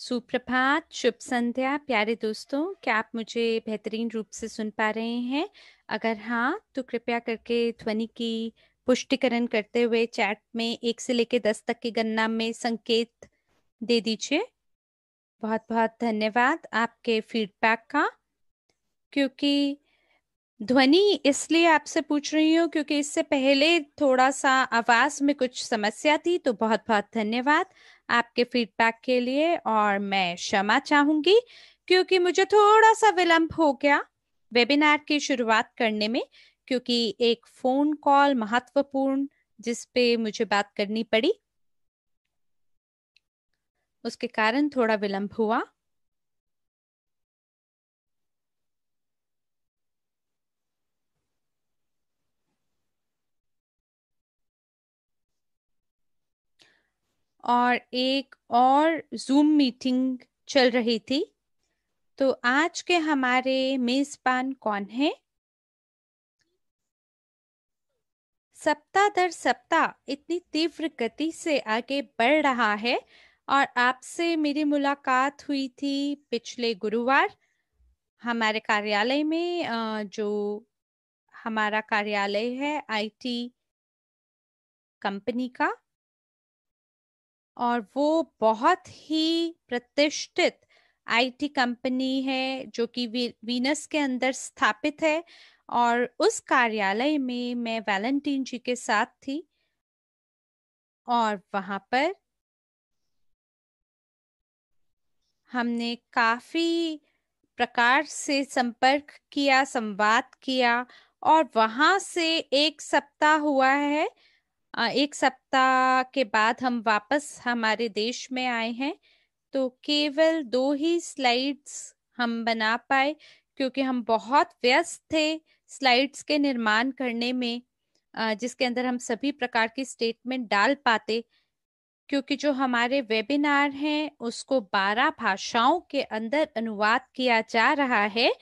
सुप्रभात शुभ संध्या प्यारे दोस्तों क्या आप मुझे बेहतरीन रूप से सुन पा रहे हैं अगर हाँ तो कृपया करके ध्वनि की पुष्टिकरण करते हुए चैट में एक से लेकर दस तक की गणना में संकेत दे दीजिए बहुत बहुत धन्यवाद आपके फीडबैक का क्योंकि ध्वनि इसलिए आपसे पूछ रही हूँ क्योंकि इससे पहले थोड़ा सा आवाज में कुछ समस्या थी तो बहुत बहुत धन्यवाद आपके फीडबैक के लिए और मैं क्षमा चाहूंगी क्योंकि मुझे थोड़ा सा विलंब हो गया वेबिनार की शुरुआत करने में क्योंकि एक फोन कॉल महत्वपूर्ण जिस पे मुझे बात करनी पड़ी उसके कारण थोड़ा विलंब हुआ और एक और जूम मीटिंग चल रही थी तो आज के हमारे मेजबान कौन है सप्ताह दर सप्ताह इतनी तीव्र गति से आगे बढ़ रहा है और आपसे मेरी मुलाकात हुई थी पिछले गुरुवार हमारे कार्यालय में जो हमारा कार्यालय है आईटी कंपनी का और वो बहुत ही प्रतिष्ठित आईटी कंपनी है जो कि वी, वीनस के अंदर स्थापित है और उस कार्यालय में मैं वैलेंटीन जी के साथ थी और वहां पर हमने काफी प्रकार से संपर्क किया संवाद किया और वहां से एक सप्ताह हुआ है एक सप्ताह के बाद हम वापस हमारे देश में आए हैं तो केवल दो ही स्लाइड्स हम बना पाए क्योंकि हम बहुत व्यस्त थे स्लाइड्स के निर्माण करने में जिसके अंदर हम सभी प्रकार की स्टेटमेंट डाल पाते क्योंकि जो हमारे वेबिनार हैं उसको 12 भाषाओं के अंदर अनुवाद किया जा रहा है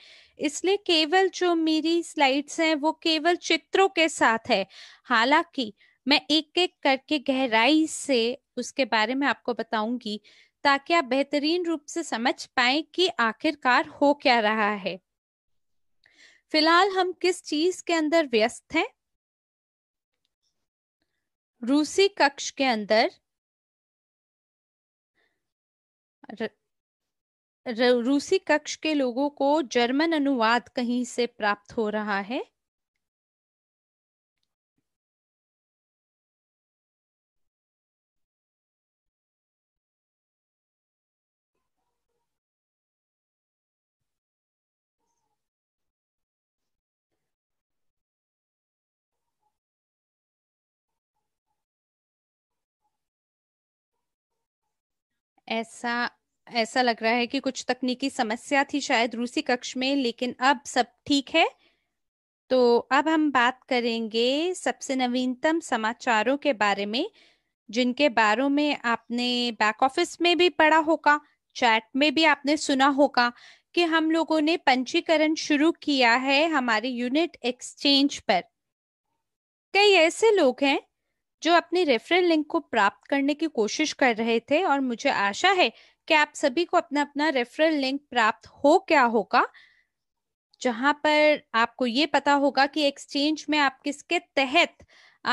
इसलिए केवल जो मेरी स्लाइड्स हैं वो केवल चित्रों के साथ है हालांकि मैं एक एक करके गहराई से उसके बारे में आपको बताऊंगी ताकि आप बेहतरीन रूप से समझ पाए कि आखिरकार हो क्या रहा है फिलहाल हम किस चीज के अंदर व्यस्त हैं रूसी कक्ष के अंदर र, र, रूसी कक्ष के लोगों को जर्मन अनुवाद कहीं से प्राप्त हो रहा है ऐसा ऐसा लग रहा है कि कुछ तकनीकी समस्या थी शायद रूसी कक्ष में लेकिन अब सब ठीक है तो अब हम बात करेंगे सबसे नवीनतम समाचारों के बारे में जिनके बारे में आपने बैक ऑफिस में भी पढ़ा होगा चैट में भी आपने सुना होगा कि हम लोगों ने पंजीकरण शुरू किया है हमारे यूनिट एक्सचेंज पर कई ऐसे लोग हैं जो अपने रेफरल लिंक को प्राप्त करने की कोशिश कर रहे थे और मुझे आशा है कि आप सभी को अपना अपना रेफरल लिंक प्राप्त हो क्या होगा जहां पर आपको ये पता होगा कि एक्सचेंज में आप किसके तहत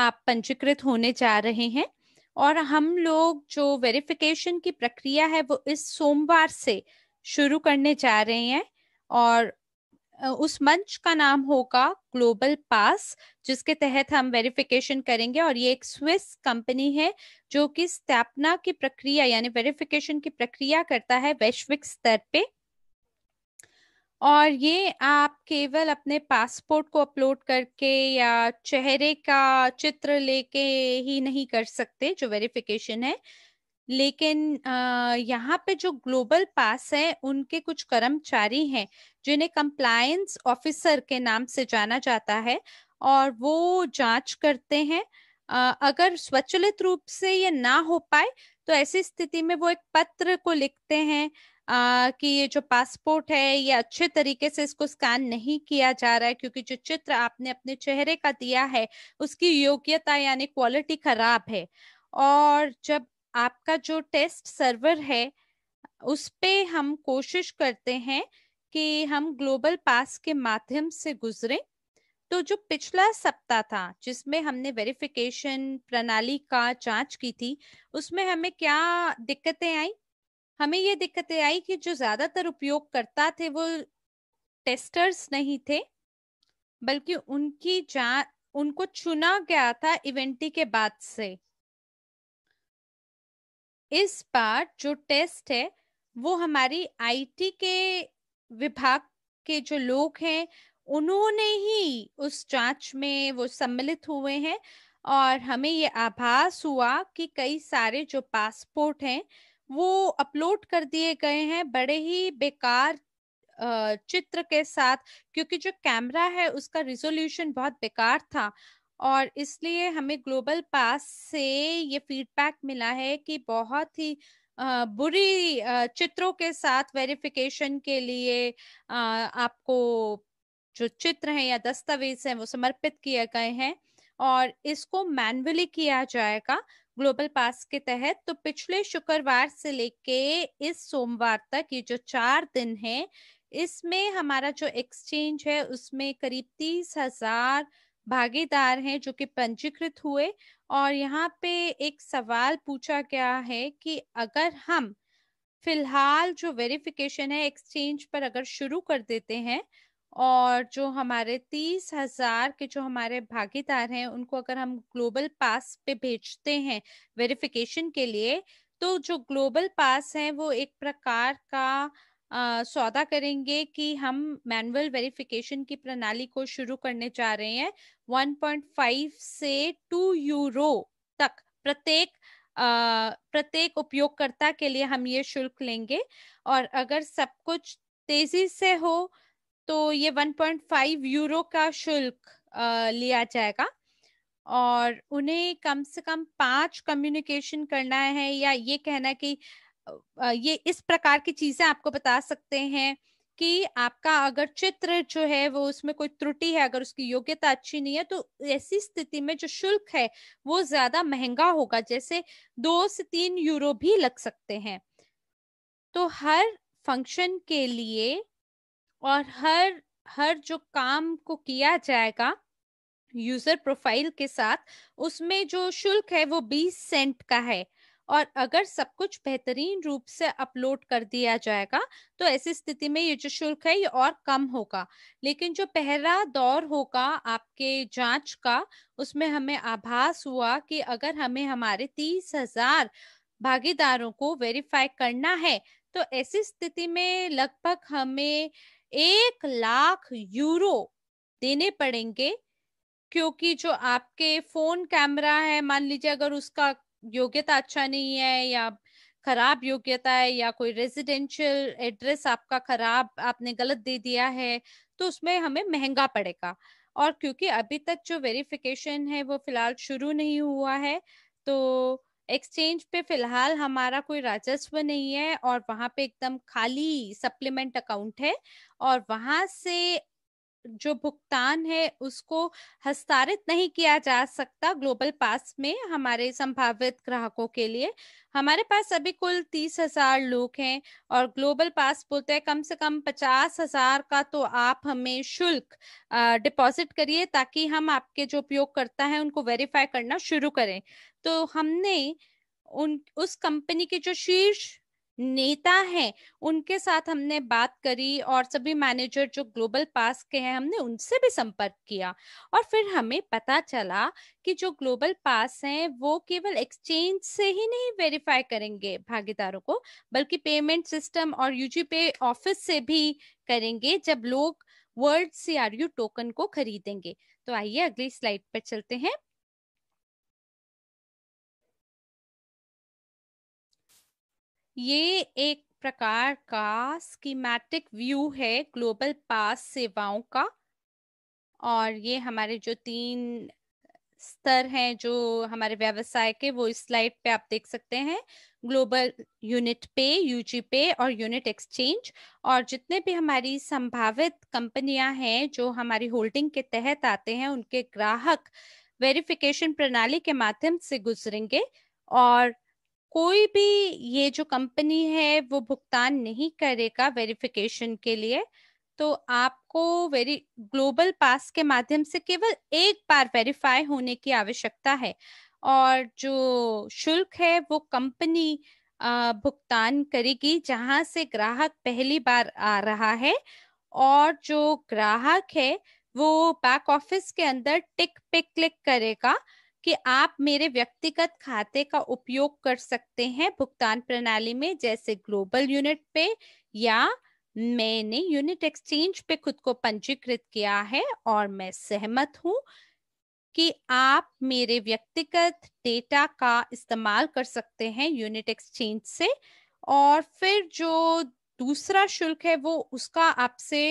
आप पंजीकृत होने जा रहे हैं और हम लोग जो वेरिफिकेशन की प्रक्रिया है वो इस सोमवार से शुरू करने जा रहे हैं और उस मंच का नाम होगा ग्लोबल पास जिसके तहत हम वेरिफिकेशन करेंगे और ये एक स्विस कंपनी है जो कि स्थापना की प्रक्रिया यानी वेरिफिकेशन की प्रक्रिया करता है वैश्विक स्तर पे और ये आप केवल अपने पासपोर्ट को अपलोड करके या चेहरे का चित्र लेके ही नहीं कर सकते जो वेरिफिकेशन है लेकिन अः यहाँ पे जो ग्लोबल पास है उनके कुछ कर्मचारी हैं जिन्हें कंप्लायंस ऑफिसर के नाम से जाना जाता है और वो जांच करते हैं आ, अगर स्वचलित रूप से ये ना हो पाए तो ऐसी स्थिति में वो एक पत्र को लिखते हैं आ, कि ये जो पासपोर्ट है ये अच्छे तरीके से इसको स्कैन नहीं किया जा रहा है क्योंकि जो चित्र आपने अपने चेहरे का दिया है उसकी योग्यता यानी क्वालिटी खराब है और जब आपका जो टेस्ट सर्वर है उस पे हम कोशिश करते हैं कि हम ग्लोबल पास के माध्यम से गुजरें तो जो पिछला सप्ताह था जिसमें हमने वेरिफिकेशन प्रणाली का जांच की थी उसमें हमें क्या दिक्कतें आई हमें ये दिक्कतें आई कि जो ज्यादातर उपयोगकर्ता थे वो टेस्टर्स नहीं थे बल्कि उनकी जांच उनको चुना गया था इवेंटी के बाद से इस बार जो टेस्ट है वो हमारी आईटी के विभाग के जो लोग हैं उन्होंने ही उस जांच में वो सम्मिलित हुए हैं और हमें ये आभास हुआ कि कई सारे जो पासपोर्ट हैं वो अपलोड कर दिए गए हैं बड़े ही बेकार चित्र के साथ क्योंकि जो कैमरा है उसका रिजोल्यूशन बहुत बेकार था और इसलिए हमें ग्लोबल पास से ये फीडबैक मिला है कि बहुत ही बुरी चित्रों के साथ वेरिफिकेशन के लिए आपको जो चित्र हैं या दस्तावेज हैं वो समर्पित किए गए हैं और इसको मैनुअली किया जाएगा ग्लोबल पास के तहत तो पिछले शुक्रवार से लेके इस सोमवार तक ये जो चार दिन है इसमें हमारा जो एक्सचेंज है उसमें करीब तीस हजार भागीदार हैं जो कि पंजीकृत हुए और यहाँ पे एक सवाल पूछा गया है कि अगर हम फिलहाल जो वेरिफिकेशन है एक्सचेंज पर अगर शुरू कर देते हैं और जो हमारे तीस हजार के जो हमारे भागीदार हैं उनको अगर हम ग्लोबल पास पे भेजते हैं वेरिफिकेशन के लिए तो जो ग्लोबल पास है वो एक प्रकार का आ, सौदा करेंगे कि हम मैनुअल वेरिफिकेशन की प्रणाली को शुरू करने जा रहे हैं 1.5 से 2 यूरो तक प्रत्येक प्रत्येक उपयोगकर्ता के लिए हम ये शुल्क लेंगे और अगर सब कुछ तेजी से हो तो ये 1.5 यूरो का शुल्क लिया जाएगा और उन्हें कम से कम पांच कम्युनिकेशन करना है या ये कहना कि ये इस प्रकार की चीजें आपको बता सकते हैं कि आपका अगर चित्र जो है वो उसमें कोई त्रुटि है अगर उसकी योग्यता अच्छी नहीं है तो ऐसी स्थिति में जो शुल्क है वो ज्यादा महंगा होगा जैसे दो से तीन यूरो भी लग सकते हैं तो हर फंक्शन के लिए और हर हर जो काम को किया जाएगा यूजर प्रोफाइल के साथ उसमें जो शुल्क है वो बीस सेंट का है और अगर सब कुछ बेहतरीन रूप से अपलोड कर दिया जाएगा तो ऐसी स्थिति में ये जो शुल्क है ये और कम होगा लेकिन जो पहला दौर होगा आपके जांच का उसमें हमें आभास हुआ कि अगर हमें हमारे तीस हजार भागीदारों को वेरीफाई करना है तो ऐसी स्थिति में लगभग हमें एक लाख यूरो देने पड़ेंगे क्योंकि जो आपके फोन कैमरा है मान लीजिए अगर उसका योग्यता अच्छा नहीं है या खराब योग्यता है या कोई रेजिडेंशियल एड्रेस आपका खराब आपने गलत दे दिया है तो उसमें हमें महंगा पड़ेगा और क्योंकि अभी तक जो वेरिफिकेशन है वो फिलहाल शुरू नहीं हुआ है तो एक्सचेंज पे फिलहाल हमारा कोई राजस्व नहीं है और वहां पे एकदम खाली सप्लीमेंट अकाउंट है और वहां से जो भुगतान है उसको हस्तारित नहीं किया जा सकता ग्लोबल पास में हमारे संभावित ग्राहकों के लिए हमारे पास अभी कुल तीस हजार लोग हैं और ग्लोबल पास बोलते हैं कम से कम पचास हजार का तो आप हमें शुल्क डिपॉजिट करिए ताकि हम आपके जो उपयोगकर्ता हैं उनको वेरीफाई करना शुरू करें तो हमने उन उस कंपनी के जो शीर्ष नेता हैं उनके साथ हमने बात करी और सभी मैनेजर जो ग्लोबल पास के हैं हमने उनसे भी संपर्क किया और फिर हमें पता चला कि जो ग्लोबल पास हैं वो केवल एक्सचेंज से ही नहीं वेरीफाई करेंगे भागीदारों को बल्कि पेमेंट सिस्टम और यूजी पे ऑफिस से भी करेंगे जब लोग वर्ल्ड सी टोकन को खरीदेंगे तो आइए अगली स्लाइड पर चलते हैं ये एक प्रकार का स्कीमेटिक व्यू है ग्लोबल पास सेवाओं का और ये हमारे जो तीन स्तर हैं जो हमारे व्यवसाय के वो इस स्लाइड पे आप देख सकते हैं ग्लोबल यूनिट पे यूजी पे और यूनिट एक्सचेंज और जितने भी हमारी संभावित कंपनियां हैं जो हमारी होल्डिंग के तहत आते हैं उनके ग्राहक वेरिफिकेशन प्रणाली के माध्यम से गुजरेंगे और कोई भी ये जो कंपनी है वो भुगतान नहीं करेगा वेरिफिकेशन के लिए तो आपको वेरी ग्लोबल पास के माध्यम से केवल एक बार वेरीफाई होने की आवश्यकता है और जो शुल्क है वो कंपनी भुगतान करेगी जहां से ग्राहक पहली बार आ रहा है और जो ग्राहक है वो बैक ऑफिस के अंदर टिक पे क्लिक करेगा कि आप मेरे व्यक्तिगत खाते का उपयोग कर सकते हैं भुगतान प्रणाली में जैसे ग्लोबल यूनिट पे या मैंने यूनिट एक्सचेंज पे खुद को पंजीकृत किया है और मैं सहमत हूं कि आप मेरे व्यक्तिगत डेटा का इस्तेमाल कर सकते हैं यूनिट एक्सचेंज से और फिर जो दूसरा शुल्क है वो उसका आपसे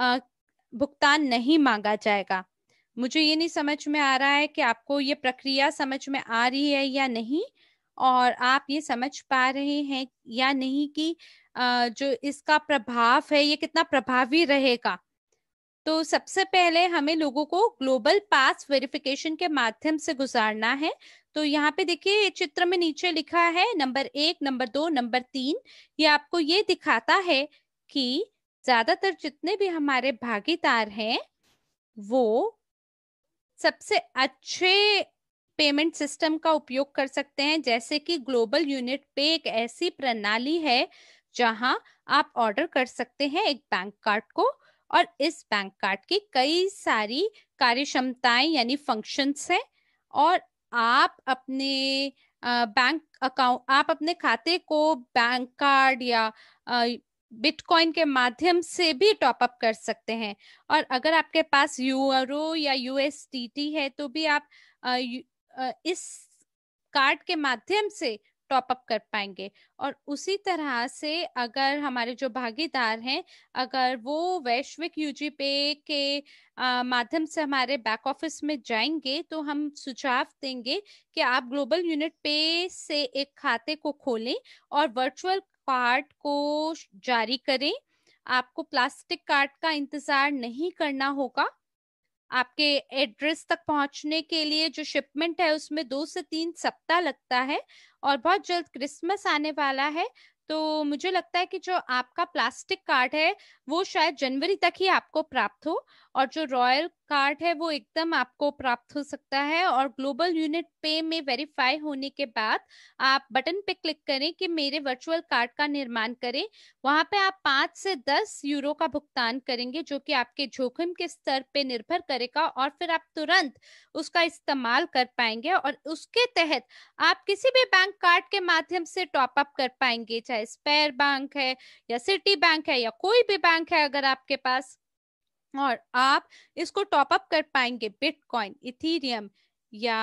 भुगतान नहीं मांगा जाएगा मुझे ये नहीं समझ में आ रहा है कि आपको ये प्रक्रिया समझ में आ रही है या नहीं और आप ये समझ पा रहे हैं या नहीं कि जो इसका प्रभाव है ये कितना प्रभावी रहेगा तो सबसे पहले हमें लोगों को ग्लोबल पास वेरिफिकेशन के माध्यम से गुजारना है तो यहाँ पे देखिए चित्र में नीचे लिखा है नंबर एक नंबर दो नंबर तीन ये आपको ये दिखाता है कि ज्यादातर जितने भी हमारे भागीदार हैं वो सबसे अच्छे पेमेंट सिस्टम का उपयोग कर सकते हैं जैसे कि ग्लोबल यूनिट पे एक ऐसी प्रणाली है जहां आप ऑर्डर कर सकते हैं एक बैंक कार्ड को और इस बैंक कार्ड की कई सारी कार्य क्षमताएं यानी फंक्शंस हैं और आप अपने बैंक अकाउंट आप अपने खाते को बैंक कार्ड या बिटकॉइन के माध्यम से भी टॉप अप कर सकते हैं और अगर आपके पास यूरो या यूएसडीटी है तो भी आप आ, आ, इस कार्ड के माध्यम से टॉपअप कर पाएंगे और उसी तरह से अगर हमारे जो भागीदार हैं अगर वो वैश्विक यूजी पे के माध्यम से हमारे बैक ऑफिस में जाएंगे तो हम सुझाव देंगे कि आप ग्लोबल यूनिट पे से एक खाते को खोलें और वर्चुअल पार्ट को जारी करें आपको प्लास्टिक कार्ड का इंतजार नहीं करना होगा आपके एड्रेस तक पहुंचने के लिए जो शिपमेंट है उसमें दो से तीन सप्ताह लगता है और बहुत जल्द क्रिसमस आने वाला है तो मुझे लगता है कि जो आपका प्लास्टिक कार्ड है वो शायद जनवरी तक ही आपको प्राप्त हो और जो रॉयल कार्ड है वो एकदम आपको प्राप्त हो सकता है और ग्लोबल यूनिट पे में वेरीफाई होने के बाद आप बटन पे क्लिक करें कि मेरे वर्चुअल कार्ड का निर्माण करें वहां पे आप पांच से दस यूरो का भुगतान करेंगे जो कि आपके जोखिम के स्तर पे निर्भर करेगा और फिर आप तुरंत उसका इस्तेमाल कर पाएंगे और उसके तहत आप किसी भी बैंक कार्ड के माध्यम से टॉप अप कर पाएंगे चाहे स्पेयर बैंक है या सिटी बैंक है या कोई भी बैंक बैंक है अगर आपके पास और आप इसको टॉप अप कर पाएंगे बिटकॉइन इथीरियम या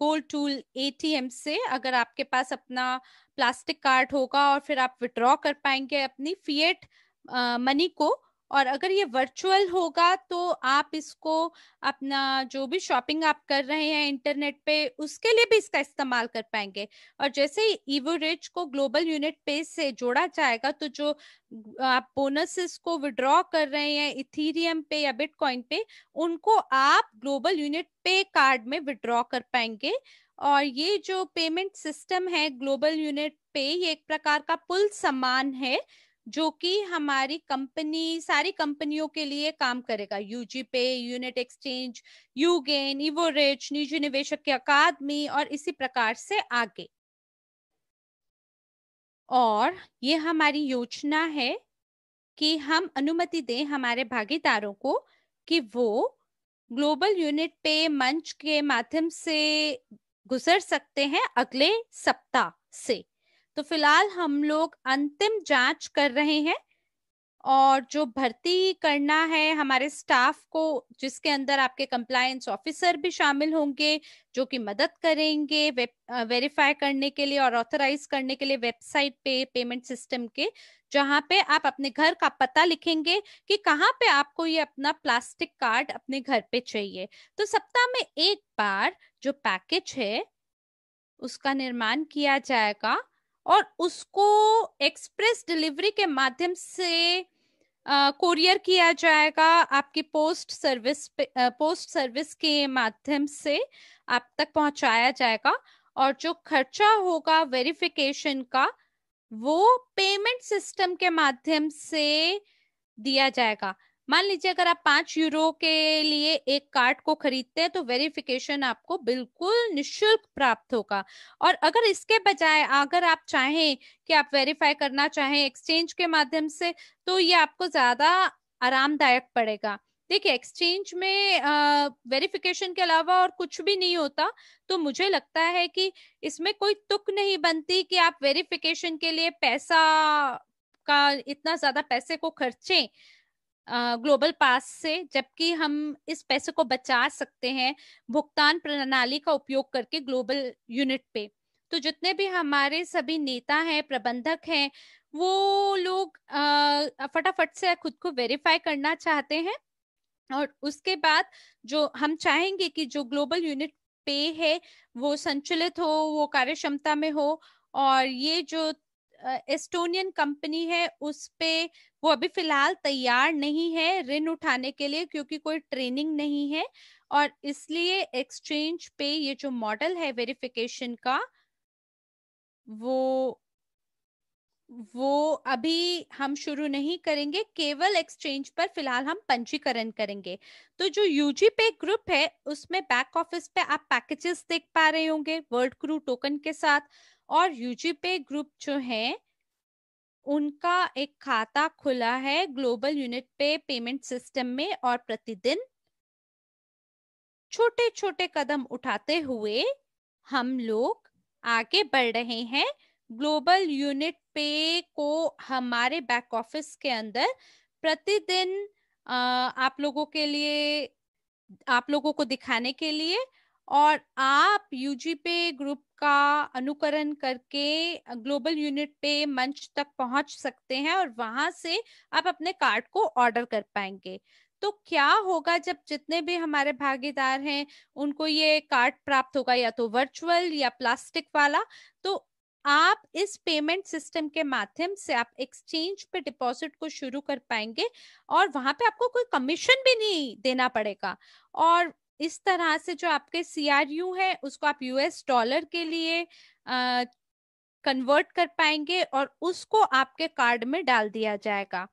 गोल्ड टूल एटीएम से अगर आपके पास अपना प्लास्टिक कार्ड होगा और फिर आप विड्रॉ कर पाएंगे अपनी फिएट मनी को और अगर ये वर्चुअल होगा तो आप इसको अपना जो भी शॉपिंग आप कर रहे हैं इंटरनेट पे उसके लिए भी इसका इस्तेमाल कर पाएंगे और जैसे ईवोरेज को ग्लोबल यूनिट पे से जोड़ा जाएगा तो जो आप बोनसेस को विड्रॉ कर रहे हैं इथीरियम पे या बिटकॉइन पे उनको आप ग्लोबल यूनिट पे कार्ड में विड्रॉ कर पाएंगे और ये जो पेमेंट सिस्टम है ग्लोबल यूनिट पे ये एक प्रकार का पुल समान है जो कि हमारी कंपनी सारी कंपनियों के लिए काम करेगा UG pay unit exchange U gain इवोरेज निजी निवेशक की अकादमी और इसी प्रकार से आगे और ये हमारी योजना है कि हम अनुमति दें हमारे भागीदारों को कि वो ग्लोबल यूनिट पे मंच के माध्यम से गुजर सकते हैं अगले सप्ताह से तो फिलहाल हम लोग अंतिम जांच कर रहे हैं और जो भर्ती करना है हमारे स्टाफ को जिसके अंदर आपके कंप्लायंस ऑफिसर भी शामिल होंगे जो कि मदद करेंगे वेरीफाई करने के लिए और ऑथराइज करने के लिए वेबसाइट पे पेमेंट सिस्टम के जहां पे आप अपने घर का पता लिखेंगे कि कहाँ पे आपको ये अपना प्लास्टिक कार्ड अपने घर पे चाहिए तो सप्ताह में एक बार जो पैकेज है उसका निर्माण किया जाएगा और उसको एक्सप्रेस डिलीवरी के माध्यम से कोरियर uh, किया जाएगा आपकी पोस्ट सर्विस पोस्ट सर्विस के माध्यम से आप तक पहुंचाया जाएगा और जो खर्चा होगा वेरिफिकेशन का वो पेमेंट सिस्टम के माध्यम से दिया जाएगा मान लीजिए अगर आप पांच यूरो के लिए एक कार्ड को खरीदते हैं तो वेरिफिकेशन आपको बिल्कुल निशुल्क प्राप्त होगा और अगर इसके बजाय अगर आप चाहें कि आप वेरीफाई करना चाहें एक्सचेंज के माध्यम से तो ये आपको ज्यादा आरामदायक पड़ेगा देखिए एक्सचेंज में वेरिफिकेशन के अलावा और कुछ भी नहीं होता तो मुझे लगता है कि इसमें कोई तुक नहीं बनती कि आप वेरिफिकेशन के लिए पैसा का इतना ज्यादा पैसे को खर्चें ग्लोबल पास से जबकि हम इस पैसे को बचा सकते हैं भुगतान प्रणाली का उपयोग करके ग्लोबल यूनिट पे तो जितने भी हमारे सभी नेता हैं प्रबंधक हैं वो लोग फटाफट से खुद को वेरीफाई करना चाहते हैं और उसके बाद जो हम चाहेंगे कि जो ग्लोबल यूनिट पे है वो संचलित हो वो कार्यक्षमता में हो और ये जो एस्टोनियन कंपनी है उस पे वो अभी फिलहाल तैयार नहीं है ऋण उठाने के लिए क्योंकि कोई ट्रेनिंग नहीं है और इसलिए एक्सचेंज पे ये जो मॉडल है वेरिफिकेशन का वो वो अभी हम शुरू नहीं करेंगे केवल एक्सचेंज पर फिलहाल हम पंजीकरण करेंगे तो जो यूजी पे ग्रुप है उसमें बैक ऑफिस पे आप पैकेजेस देख पा रहे होंगे वर्ल्ड क्रू टोकन के साथ और यूजीपे ग्रुप जो है उनका एक खाता खुला है global unit pay payment system में और प्रतिदिन छोटे छोटे कदम उठाते हुए हम लोग आगे बढ़ रहे हैं ग्लोबल यूनिट पे को हमारे बैक ऑफिस के अंदर प्रतिदिन आप लोगों के लिए आप लोगों को दिखाने के लिए और आप यूजी पे ग्रुप का अनुकरण करके ग्लोबल यूनिट पे मंच तक पहुंच सकते हैं और वहां से आप अपने कार्ड को ऑर्डर कर पाएंगे तो क्या होगा जब जितने भी हमारे भागीदार हैं उनको ये कार्ड प्राप्त होगा या तो वर्चुअल या प्लास्टिक वाला तो आप इस पेमेंट सिस्टम के माध्यम से आप एक्सचेंज पे डिपॉजिट को शुरू कर पाएंगे और वहां पे आपको कोई कमीशन भी नहीं देना पड़ेगा और इस तरह से जो आपके यू है उसको आप यूएस डॉलर के लिए कन्वर्ट कर पाएंगे और उसको आपके कार्ड में डाल दिया जाएगा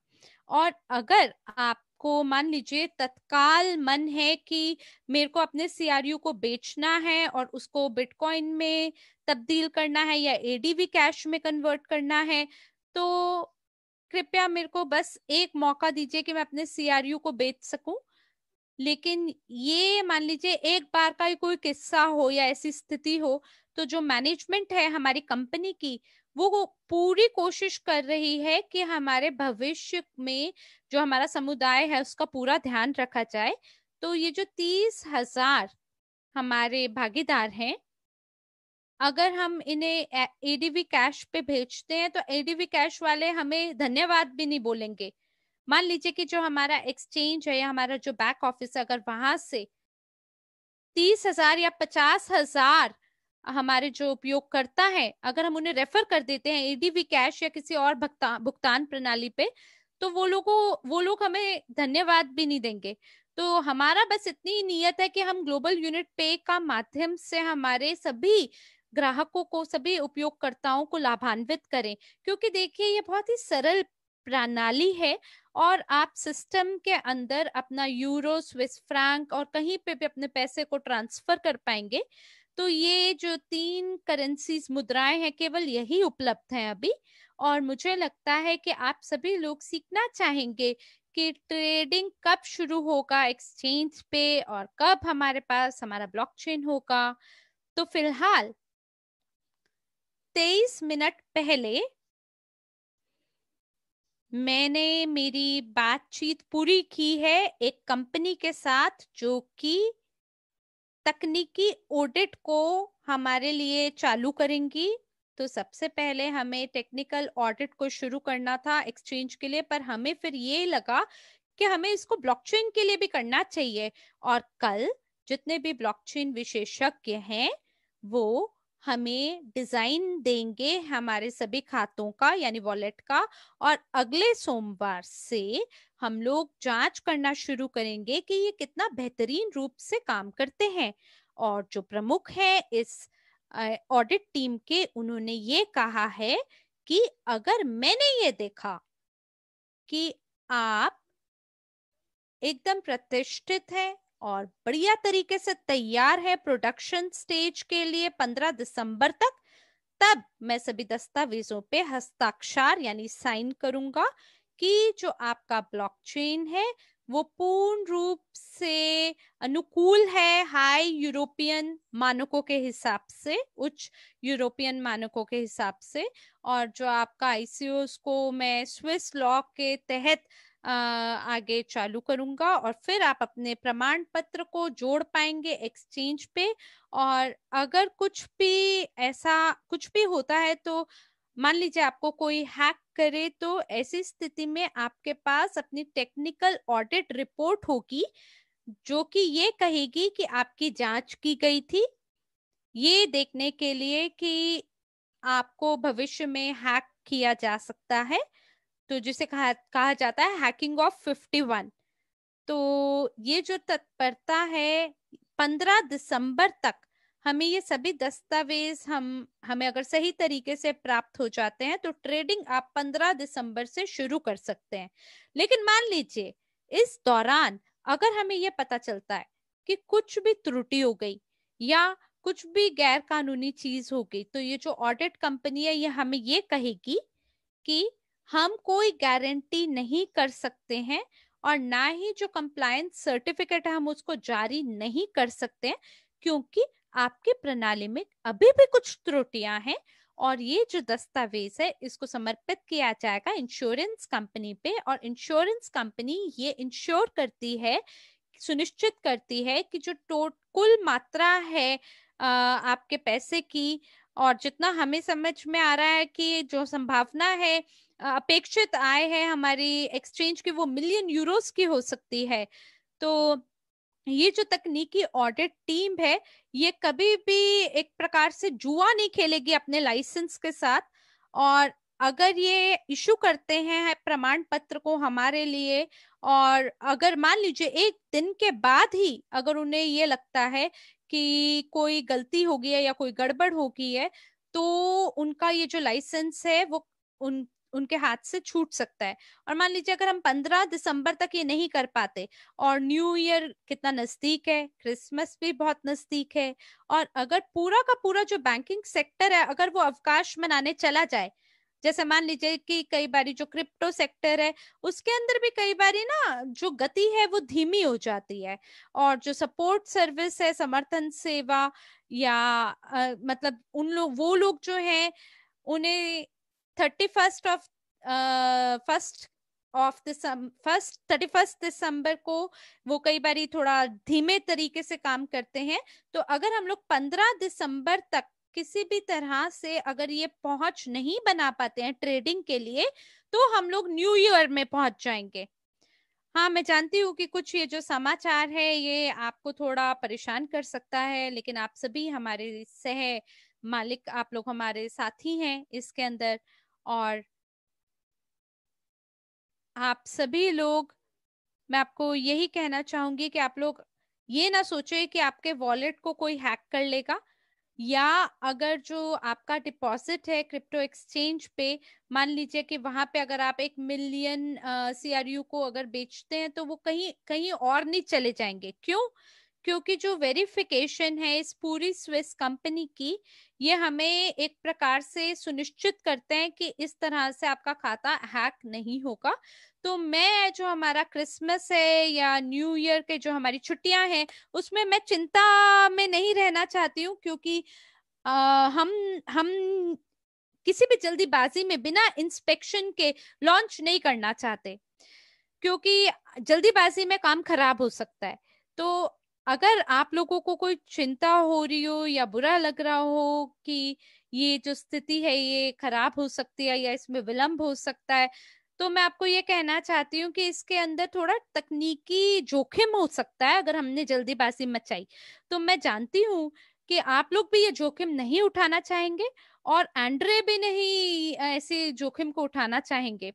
और अगर आप को मान लीजिए तत्काल मन है कि मेरे को अपने सी को बेचना है और उसको बिटकॉइन में तब्दील करना है या एडीवी कैश में कन्वर्ट करना है तो कृपया मेरे को बस एक मौका दीजिए कि मैं अपने सी को बेच सकूं लेकिन ये मान लीजिए एक बार का कोई किस्सा हो या ऐसी स्थिति हो तो जो मैनेजमेंट है हमारी कंपनी की वो पूरी कोशिश कर रही है कि हमारे भविष्य में जो हमारा समुदाय है उसका पूरा ध्यान रखा जाए तो ये जो तीस हजार हमारे भागीदार हैं अगर हम इन्हें एडीवी कैश पे भेजते हैं तो एडीवी कैश वाले हमें धन्यवाद भी नहीं बोलेंगे मान लीजिए कि जो हमारा एक्सचेंज है या हमारा जो बैक ऑफिस है अगर वहां से तीस हजार या पचास हजार हमारे जो उपयोगकर्ता है अगर हम उन्हें रेफर कर देते हैं एडीवी कैश या किसी और भुगतान प्रणाली पे तो वो लोगों वो लोग हमें धन्यवाद भी नहीं देंगे तो हमारा बस इतनी नीयत है कि हम ग्लोबल यूनिट पे का माध्यम से हमारे सभी ग्राहकों को सभी उपयोगकर्ताओं को लाभान्वित करें क्योंकि देखिए ये बहुत ही सरल प्रणाली है और आप सिस्टम के अंदर अपना यूरो स्विस फ्रैंक और कहीं पे भी अपने पैसे को ट्रांसफर कर पाएंगे तो ये जो तीन करेंसीज मुद्राएं हैं केवल यही उपलब्ध हैं अभी और मुझे लगता है कि आप सभी लोग सीखना चाहेंगे कि ट्रेडिंग कब शुरू होगा एक्सचेंज पे और कब हमारे पास हमारा ब्लॉकचेन होगा तो फिलहाल 23 मिनट पहले मैंने मेरी बातचीत पूरी की है एक कंपनी के साथ जो कि तकनीकी ऑडिट को हमारे लिए चालू करेंगी तो सबसे पहले हमें टेक्निकल ऑडिट को शुरू करना था एक्सचेंज के लिए पर हमें फिर ये लगा कि हमें इसको ब्लॉकचेन के लिए भी करना चाहिए और कल जितने भी ब्लॉकचेन विशेषज्ञ हैं वो हमें डिजाइन देंगे हमारे सभी खातों का यानी वॉलेट का और अगले सोमवार से हम लोग जांच करना शुरू करेंगे कि ये कितना बेहतरीन रूप से काम करते हैं और जो प्रमुख है इस ऑडिट टीम के उन्होंने ये कहा है कि अगर मैंने ये देखा कि आप एकदम प्रतिष्ठित है और बढ़िया तरीके से तैयार है प्रोडक्शन स्टेज के लिए 15 दिसंबर तक तब मैं सभी दस्तावेजों पे हस्ताक्षर यानी साइन करूंगा कि जो आपका ब्लॉकचेन है वो पूर्ण रूप से अनुकूल है हाई यूरोपियन मानकों के हिसाब से उच्च यूरोपियन मानकों के हिसाब से और जो आपका आईसीओ को मैं स्विस लॉ के तहत आगे चालू करूंगा और फिर आप अपने प्रमाण पत्र को जोड़ पाएंगे एक्सचेंज पे और अगर कुछ भी ऐसा कुछ भी होता है तो मान लीजिए आपको कोई हैक करे तो ऐसी स्थिति में आपके पास अपनी टेक्निकल ऑडिट रिपोर्ट होगी जो कि ये कहेगी कि आपकी जांच की गई थी ये देखने के लिए कि आपको भविष्य में हैक किया जा सकता है तो जिसे कहा कहा जाता है हैकिंग ऑफ 51 तो ये जो तत्परता है 15 दिसंबर तक हमें ये सभी दस्तावेज हम हमें अगर सही तरीके से प्राप्त हो जाते हैं तो ट्रेडिंग आप 15 दिसंबर से शुरू कर सकते हैं लेकिन मान लीजिए इस दौरान अगर हमें ये पता चलता है कि कुछ भी त्रुटि हो गई या कुछ भी गैर कानूनी चीज हो गई तो ये जो ऑडिट कंपनी है ये हमें ये कहेगी कि हम कोई गारंटी नहीं कर सकते हैं और ना ही जो कंप्लायंस सर्टिफिकेट है हम उसको जारी नहीं कर सकते हैं क्योंकि आपकी प्रणाली में अभी भी कुछ त्रुटियां हैं और ये जो दस्तावेज है इसको समर्पित किया जाएगा इंश्योरेंस कंपनी पे और इंश्योरेंस कंपनी ये इंश्योर करती है सुनिश्चित करती है कि जो टोट कुल मात्रा है आपके पैसे की और जितना हमें समझ में आ रहा है कि जो संभावना है अपेक्षित आय है हमारी एक्सचेंज की वो मिलियन यूरोस की हो सकती है तो ये जो तकनीकी ऑडिट टीम है ये कभी भी एक प्रकार से जुआ नहीं खेलेगी अपने लाइसेंस के साथ और अगर ये इशू करते हैं प्रमाण पत्र को हमारे लिए और अगर मान लीजिए एक दिन के बाद ही अगर उन्हें ये लगता है कि कोई गलती होगी है या कोई गड़बड़ होगी है तो उनका ये जो लाइसेंस है वो उन उनके हाथ से छूट सकता है और मान लीजिए अगर हम पंद्रह दिसंबर तक ये नहीं कर पाते और न्यू ईयर कितना नजदीक है क्रिसमस भी बहुत नजदीक है और अगर पूरा का पूरा जो बैंकिंग सेक्टर है अगर वो अवकाश मनाने चला जाए जैसे मान लीजिए कि कई बार जो क्रिप्टो सेक्टर है उसके अंदर भी कई बार ना जो गति है वो धीमी हो जाती है और जो सपोर्ट सर्विस है समर्थन सेवा या आ, मतलब उन लोग वो लोग जो है उन्हें thirty first of first of दिसंबर फर्स्ट थर्टी फर्स्ट दिसंबर को वो कई बार थोड़ा धीमे तरीके से काम करते हैं तो अगर हम लोग पंद्रह दिसंबर तक किसी भी तरह से अगर ये पहुंच नहीं बना पाते हैं ट्रेडिंग के लिए तो हम लोग न्यू ईयर में पहुंच जाएंगे हाँ मैं जानती हूँ कि कुछ ये जो समाचार है ये आपको थोड़ा परेशान कर सकता है लेकिन आप सभी हमारे सह मालिक आप लोग हमारे साथी हैं इसके अंदर और आप सभी लोग मैं आपको यही कहना चाहूंगी कि आप लोग ये ना सोचे कि आपके वॉलेट को कोई हैक कर लेगा या अगर जो आपका डिपॉजिट है क्रिप्टो एक्सचेंज पे मान लीजिए कि वहां पे अगर आप एक मिलियन सीआरयू को अगर बेचते हैं तो वो कहीं कहीं और नहीं चले जाएंगे क्यों क्योंकि जो वेरिफिकेशन है इस पूरी स्विस कंपनी की ये हमें एक प्रकार से सुनिश्चित करते हैं कि इस तरह से आपका खाता हैक नहीं होगा तो मैं जो हमारा क्रिसमस है या न्यू ईयर के जो हमारी छुट्टियां हैं उसमें मैं चिंता में नहीं रहना चाहती हूँ क्योंकि आ, हम हम किसी भी जल्दीबाजी में बिना इंस्पेक्शन के लॉन्च नहीं करना चाहते क्योंकि जल्दीबाजी में काम खराब हो सकता है तो अगर आप लोगों को कोई चिंता हो रही हो या बुरा लग रहा हो कि ये जो स्थिति है ये खराब हो सकती है या इसमें विलंब हो सकता है तो मैं आपको ये कहना चाहती हूँ कि इसके अंदर थोड़ा तकनीकी जोखिम हो सकता है अगर हमने जल्दीबाजी मचाई तो मैं जानती हूँ कि आप लोग भी ये जोखिम नहीं उठाना चाहेंगे और एंड्रे भी नहीं ऐसे जोखिम को उठाना चाहेंगे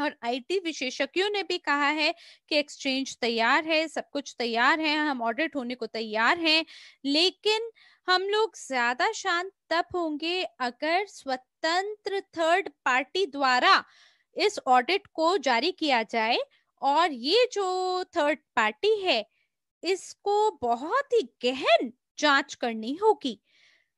और आईटी विशेषज्ञों ने भी कहा है कि एक्सचेंज तैयार है सब कुछ तैयार है हम ऑडिट होने को तैयार हैं लेकिन हम लोग ज्यादा शांत तब होंगे अगर स्वतंत्र थर्ड पार्टी द्वारा इस ऑडिट को जारी किया जाए और ये जो थर्ड पार्टी है इसको बहुत ही गहन जांच करनी होगी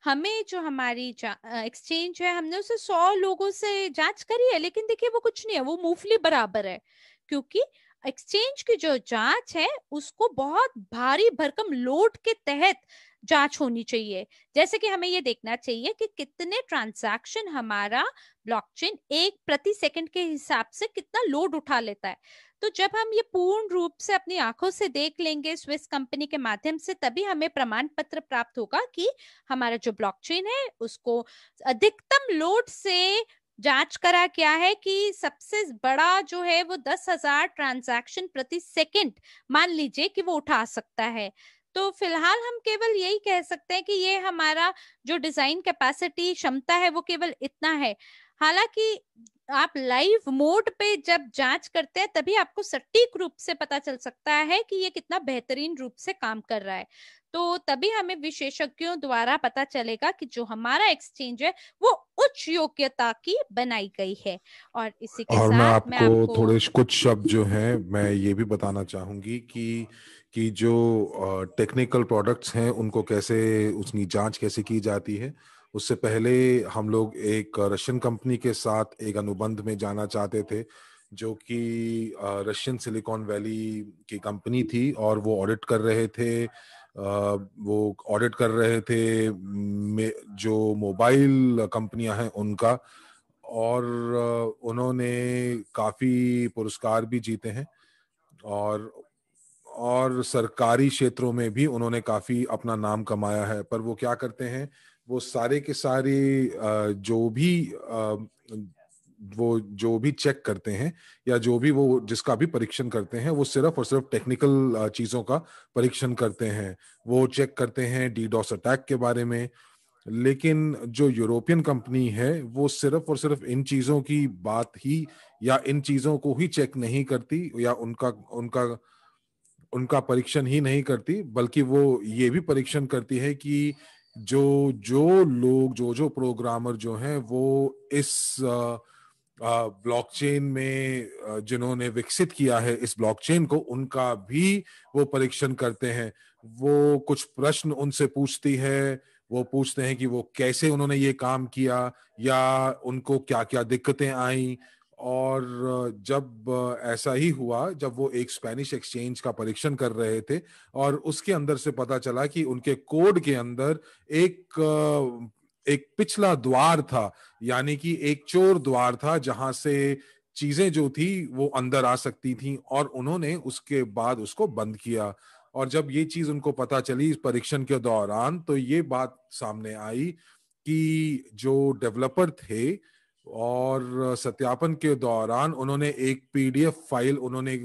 हमें जो हमारी एक्सचेंज है हमने उसे सौ लोगों से जांच करी है लेकिन देखिए वो कुछ नहीं है वो मूफली बराबर है क्योंकि एक्सचेंज की जो जांच है उसको बहुत भारी भरकम लोड के तहत जांच होनी चाहिए जैसे कि हमें ये देखना चाहिए कि कितने ट्रांजैक्शन हमारा ब्लॉकचेन एक प्रति सेकंड के हिसाब से कितना लोड उठा लेता है तो जब हम ये पूर्ण रूप से अपनी आंखों से देख लेंगे स्विस कंपनी के माध्यम से तभी हमें प्रमाण पत्र प्राप्त होगा कि हमारा जो ब्लॉकचेन है उसको अधिकतम लोड से जांच करा क्या है कि सबसे बड़ा जो है वो दस हजार ट्रांजेक्शन प्रति सेकंड मान लीजिए कि वो उठा सकता है तो फिलहाल हम केवल यही कह सकते हैं कि ये हमारा जो डिजाइन कैपेसिटी क्षमता है वो केवल इतना है हालांकि आप लाइव मोड पे जब जांच करते हैं तभी आपको सटीक रूप से पता चल सकता है कि ये कितना बेहतरीन रूप से काम कर रहा है तो तभी हमें विशेषज्ञों द्वारा पता चलेगा कि जो हमारा एक्सचेंज है वो उच्च योग्यता की बनाई गई है और इसी के और साथ मैं आपको, मैं आपको थोड़े कुछ शब्द जो हैं मैं ये भी बताना चाहूंगी कि कि जो टेक्निकल प्रोडक्ट्स हैं उनको कैसे उसकी जांच कैसे की जाती है उससे पहले हम लोग एक रशियन कंपनी के साथ एक अनुबंध में जाना चाहते थे जो कि रशियन सिलिकॉन वैली की कंपनी थी और वो ऑडिट कर रहे थे वो ऑडिट कर रहे थे जो मोबाइल कंपनियां हैं उनका और उन्होंने काफ़ी पुरस्कार भी जीते हैं और और सरकारी क्षेत्रों में भी उन्होंने काफ़ी अपना नाम कमाया है पर वो क्या करते हैं वो सारे के सारे जो भी वो जो भी चेक करते हैं या जो भी वो जिसका भी परीक्षण करते हैं वो सिर्फ और सिर्फ टेक्निकल चीज़ों का परीक्षण करते हैं वो चेक करते हैं डीडॉस अटैक के बारे में लेकिन जो यूरोपियन कंपनी है वो सिर्फ और सिर्फ इन चीज़ों की बात ही या इन चीज़ों को ही चेक नहीं करती या उनका उनका उनका परीक्षण ही नहीं करती बल्कि वो ये भी परीक्षण करती है कि जो जो लोग जो जो प्रोग्रामर जो हैं वो इस ब्लॉकचेन में जिन्होंने विकसित किया है इस ब्लॉकचेन को उनका भी वो परीक्षण करते हैं वो कुछ प्रश्न उनसे पूछती है वो पूछते हैं कि वो कैसे उन्होंने ये काम किया या उनको क्या क्या दिक्कतें आई और जब ऐसा ही हुआ जब वो एक स्पेनिश एक्सचेंज का परीक्षण कर रहे थे और उसके अंदर से पता चला कि उनके कोड के अंदर एक एक पिछला द्वार था यानी कि एक चोर द्वार था जहां से चीजें जो थी वो अंदर आ सकती थी और उन्होंने उसके बाद उसको बंद किया और जब ये चीज उनको पता चली इस परीक्षण के दौरान तो ये बात सामने आई कि जो डेवलपर थे और सत्यापन के दौरान उन्होंने एक पीडीएफ फाइल उन्होंने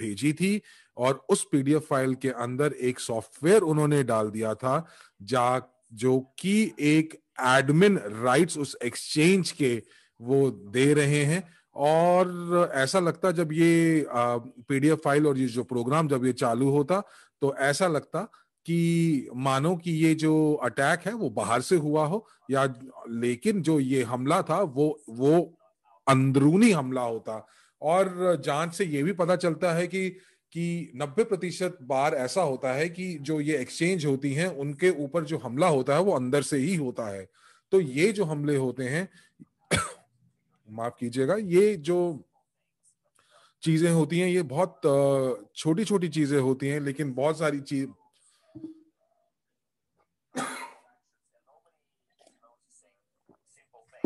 भेजी थी और उस पीडीएफ फाइल के अंदर एक सॉफ्टवेयर उन्होंने डाल दिया था जा जो कि एक एडमिन राइट्स उस एक्सचेंज के वो दे रहे हैं और ऐसा लगता जब ये पीडीएफ फाइल और ये जो प्रोग्राम जब ये चालू होता तो ऐसा लगता कि मानो कि ये जो अटैक है वो बाहर से हुआ हो या लेकिन जो ये हमला था वो वो अंदरूनी हमला होता और जांच से ये भी पता चलता है कि कि 90 प्रतिशत बार ऐसा होता है कि जो ये एक्सचेंज होती हैं उनके ऊपर जो हमला होता है वो अंदर से ही होता है तो ये जो हमले होते हैं माफ कीजिएगा ये जो चीजें होती हैं ये बहुत छोटी छोटी चीजें होती हैं लेकिन बहुत सारी चीज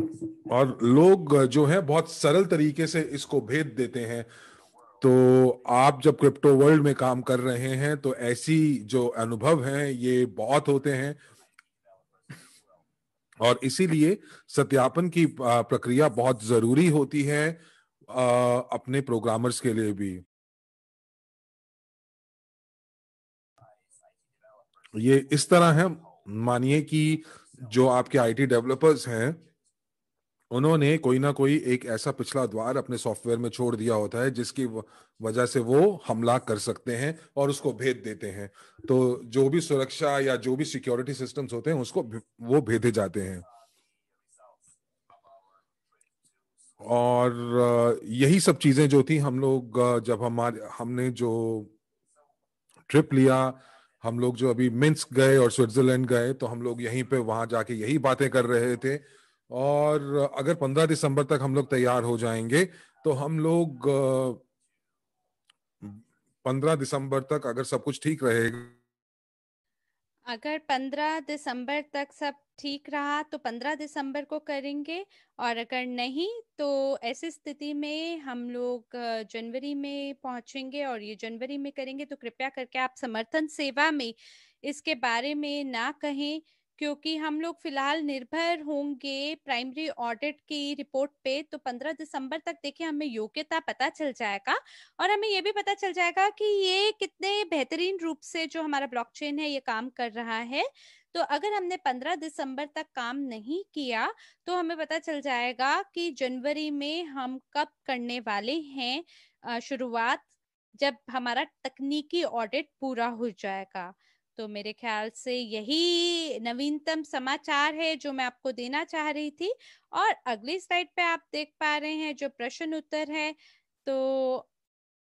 और लोग जो है बहुत सरल तरीके से इसको भेद देते हैं तो आप जब क्रिप्टो वर्ल्ड में काम कर रहे हैं तो ऐसी जो अनुभव हैं ये बहुत होते हैं और इसीलिए सत्यापन की प्रक्रिया बहुत जरूरी होती है अपने प्रोग्रामर्स के लिए भी ये इस तरह है मानिए कि जो आपके आईटी डेवलपर्स हैं उन्होंने कोई ना कोई एक ऐसा पिछला द्वार अपने सॉफ्टवेयर में छोड़ दिया होता है जिसकी वजह से वो हमला कर सकते हैं और उसको भेद देते हैं तो जो भी सुरक्षा या जो भी सिक्योरिटी सिस्टम्स होते हैं उसको वो भेदे जाते हैं और यही सब चीजें जो थी हम लोग जब हमारे हमने जो ट्रिप लिया हम लोग जो अभी मिन्स गए और स्विट्जरलैंड गए तो हम लोग यहीं पे वहां जाके यही बातें कर रहे थे और अगर पंद्रह दिसंबर तक हम लोग तैयार हो जाएंगे तो हम लोग पंद्रह दिसंबर तक अगर सब कुछ ठीक रहेगा अगर पंद्रह दिसंबर तक सब ठीक रहा तो पंद्रह दिसंबर को करेंगे और अगर नहीं तो ऐसी स्थिति में हम लोग जनवरी में पहुंचेंगे और ये जनवरी में करेंगे तो कृपया करके आप समर्थन सेवा में इसके बारे में ना कहें क्योंकि हम लोग फिलहाल निर्भर होंगे प्राइमरी ऑडिट की रिपोर्ट पे तो 15 दिसंबर तक देखिए हमें योग्यता पता चल जाएगा और हमें ये भी पता चल जाएगा कि ये कितने बेहतरीन रूप से जो हमारा ब्लॉकचेन है ये काम कर रहा है तो अगर हमने 15 दिसंबर तक काम नहीं किया तो हमें पता चल जाएगा कि जनवरी में हम कब करने वाले हैं शुरुआत जब हमारा तकनीकी ऑडिट पूरा हो जाएगा तो मेरे ख्याल से यही नवीनतम समाचार है जो मैं आपको देना चाह रही थी और अगली स्लाइड पे आप देख पा रहे हैं जो प्रश्न उत्तर है तो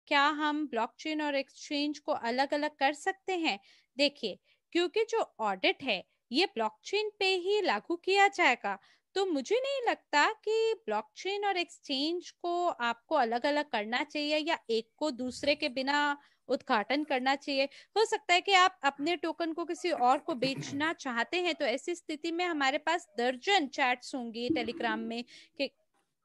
क्या हम ब्लॉकचेन और एक्सचेंज को अलग अलग कर सकते हैं देखिए क्योंकि जो ऑडिट है ये ब्लॉकचेन पे ही लागू किया जाएगा तो मुझे नहीं लगता कि ब्लॉकचेन और एक्सचेंज को आपको अलग अलग करना चाहिए या एक को दूसरे के बिना उद्घाटन करना चाहिए हो सकता है कि आप अपने टोकन को किसी और को बेचना चाहते हैं तो ऐसी स्थिति में हमारे पास दर्जन चैट्स होंगी टेलीग्राम में कि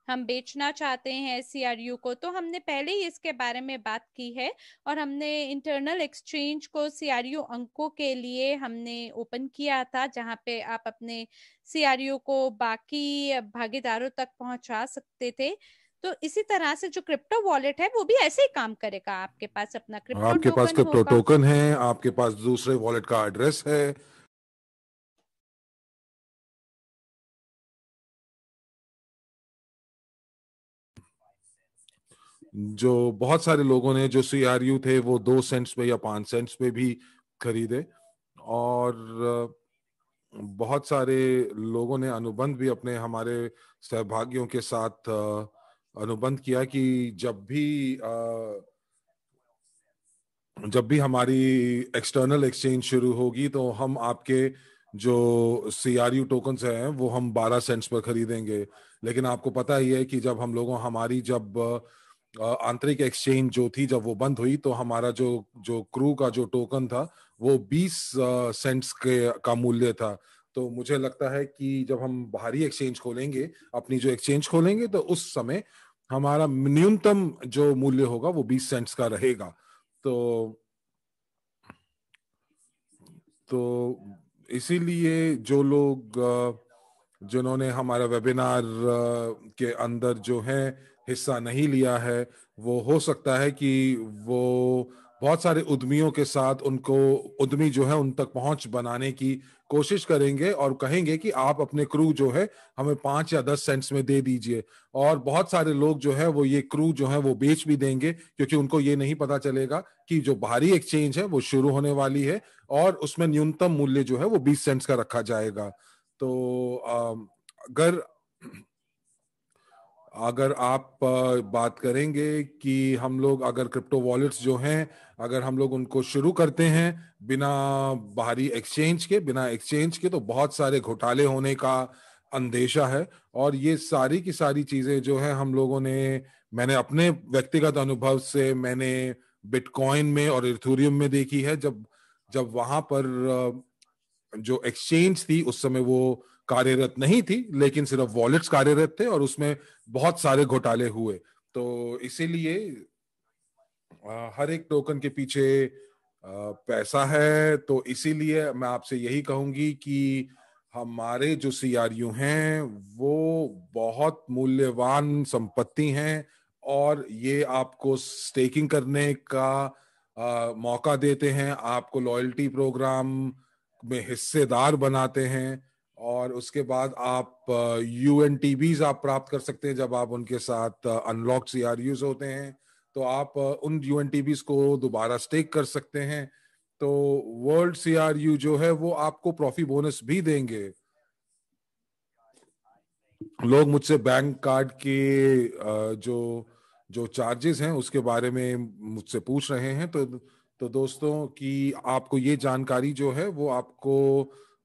हम बेचना चाहते हैं सी को तो हमने पहले ही इसके बारे में बात की है और हमने इंटरनल एक्सचेंज को सी अंकों के लिए हमने ओपन किया था जहां पे आप अपने सी को बाकी भागीदारों तक पहुंचा सकते थे तो इसी तरह से जो क्रिप्टो वॉलेट है वो भी ऐसे ही काम करेगा आपके पास अपना क्रिप्टो आपके पास क्रिप्टो टोकन है आपके पास दूसरे वॉलेट का एड्रेस है जो बहुत सारे लोगों ने जो सी आर यू थे वो दो सेंट्स पे या पांच सेंट्स पे भी खरीदे और बहुत सारे लोगों ने अनुबंध भी अपने हमारे सहभागियों के साथ अनुबंध किया कि जब भी आ, जब भी हमारी एक्सटर्नल एक्सचेंज शुरू होगी तो हम आपके जो सी आर यू टोकन्स हैं वो हम 12 सेंट्स पर खरीदेंगे लेकिन आपको पता ही है कि जब हम लोगों हमारी जब आंतरिक एक्सचेंज जो थी जब वो बंद हुई तो हमारा जो जो क्रू का जो टोकन था वो 20 सेंट्स के का मूल्य था तो मुझे लगता है कि जब हम बाहरी एक्सचेंज खोलेंगे अपनी जो एक्सचेंज खोलेंगे तो उस समय हमारा न्यूनतम जो मूल्य होगा वो बीस सेंट्स का रहेगा तो तो इसीलिए जो लोग जिन्होंने हमारा वेबिनार के अंदर जो है हिस्सा नहीं लिया है वो हो सकता है कि वो बहुत सारे उद्यमियों के साथ उनको उद्यमी जो है उन तक पहुंच बनाने की कोशिश करेंगे और कहेंगे कि आप अपने क्रू जो है हमें पांच या दस सेंट्स में दे दीजिए और बहुत सारे लोग जो है वो ये क्रू जो है वो बेच भी देंगे क्योंकि उनको ये नहीं पता चलेगा कि जो बाहरी एक्सचेंज है वो शुरू होने वाली है और उसमें न्यूनतम मूल्य जो है वो बीस सेंट्स का रखा जाएगा तो अगर अगर आप बात करेंगे कि हम लोग अगर क्रिप्टो वॉलेट्स जो हैं अगर हम लोग उनको शुरू करते हैं बिना बाहरी एक्सचेंज के बिना एक्सचेंज के तो बहुत सारे घोटाले होने का अंदेशा है और ये सारी की सारी चीज़ें जो है हम लोगों ने मैंने अपने व्यक्तिगत अनुभव से मैंने बिटकॉइन में और इथोरियम में देखी है जब जब वहां पर जो एक्सचेंज थी उस समय वो कार्यरत नहीं थी लेकिन सिर्फ वॉलेट्स कार्यरत थे और उसमें बहुत सारे घोटाले हुए तो इसीलिए हर एक टोकन के पीछे पैसा है तो इसीलिए मैं आपसे यही कहूंगी कि हमारे जो सी हैं वो बहुत मूल्यवान संपत्ति हैं और ये आपको स्टेकिंग करने का आ, मौका देते हैं आपको लॉयल्टी प्रोग्राम में हिस्सेदार बनाते हैं और उसके बाद आप यू एन आप प्राप्त कर सकते हैं जब आप उनके साथ अनलॉक सी आर यूज होते हैं तो आप उन यू एन को दोबारा स्टेक कर सकते हैं तो वर्ल्ड सी आर यू जो है वो आपको प्रॉफी बोनस भी देंगे लोग मुझसे बैंक कार्ड के जो जो चार्जेस हैं उसके बारे में मुझसे पूछ रहे हैं तो तो दोस्तों कि आपको ये जानकारी जो है वो आपको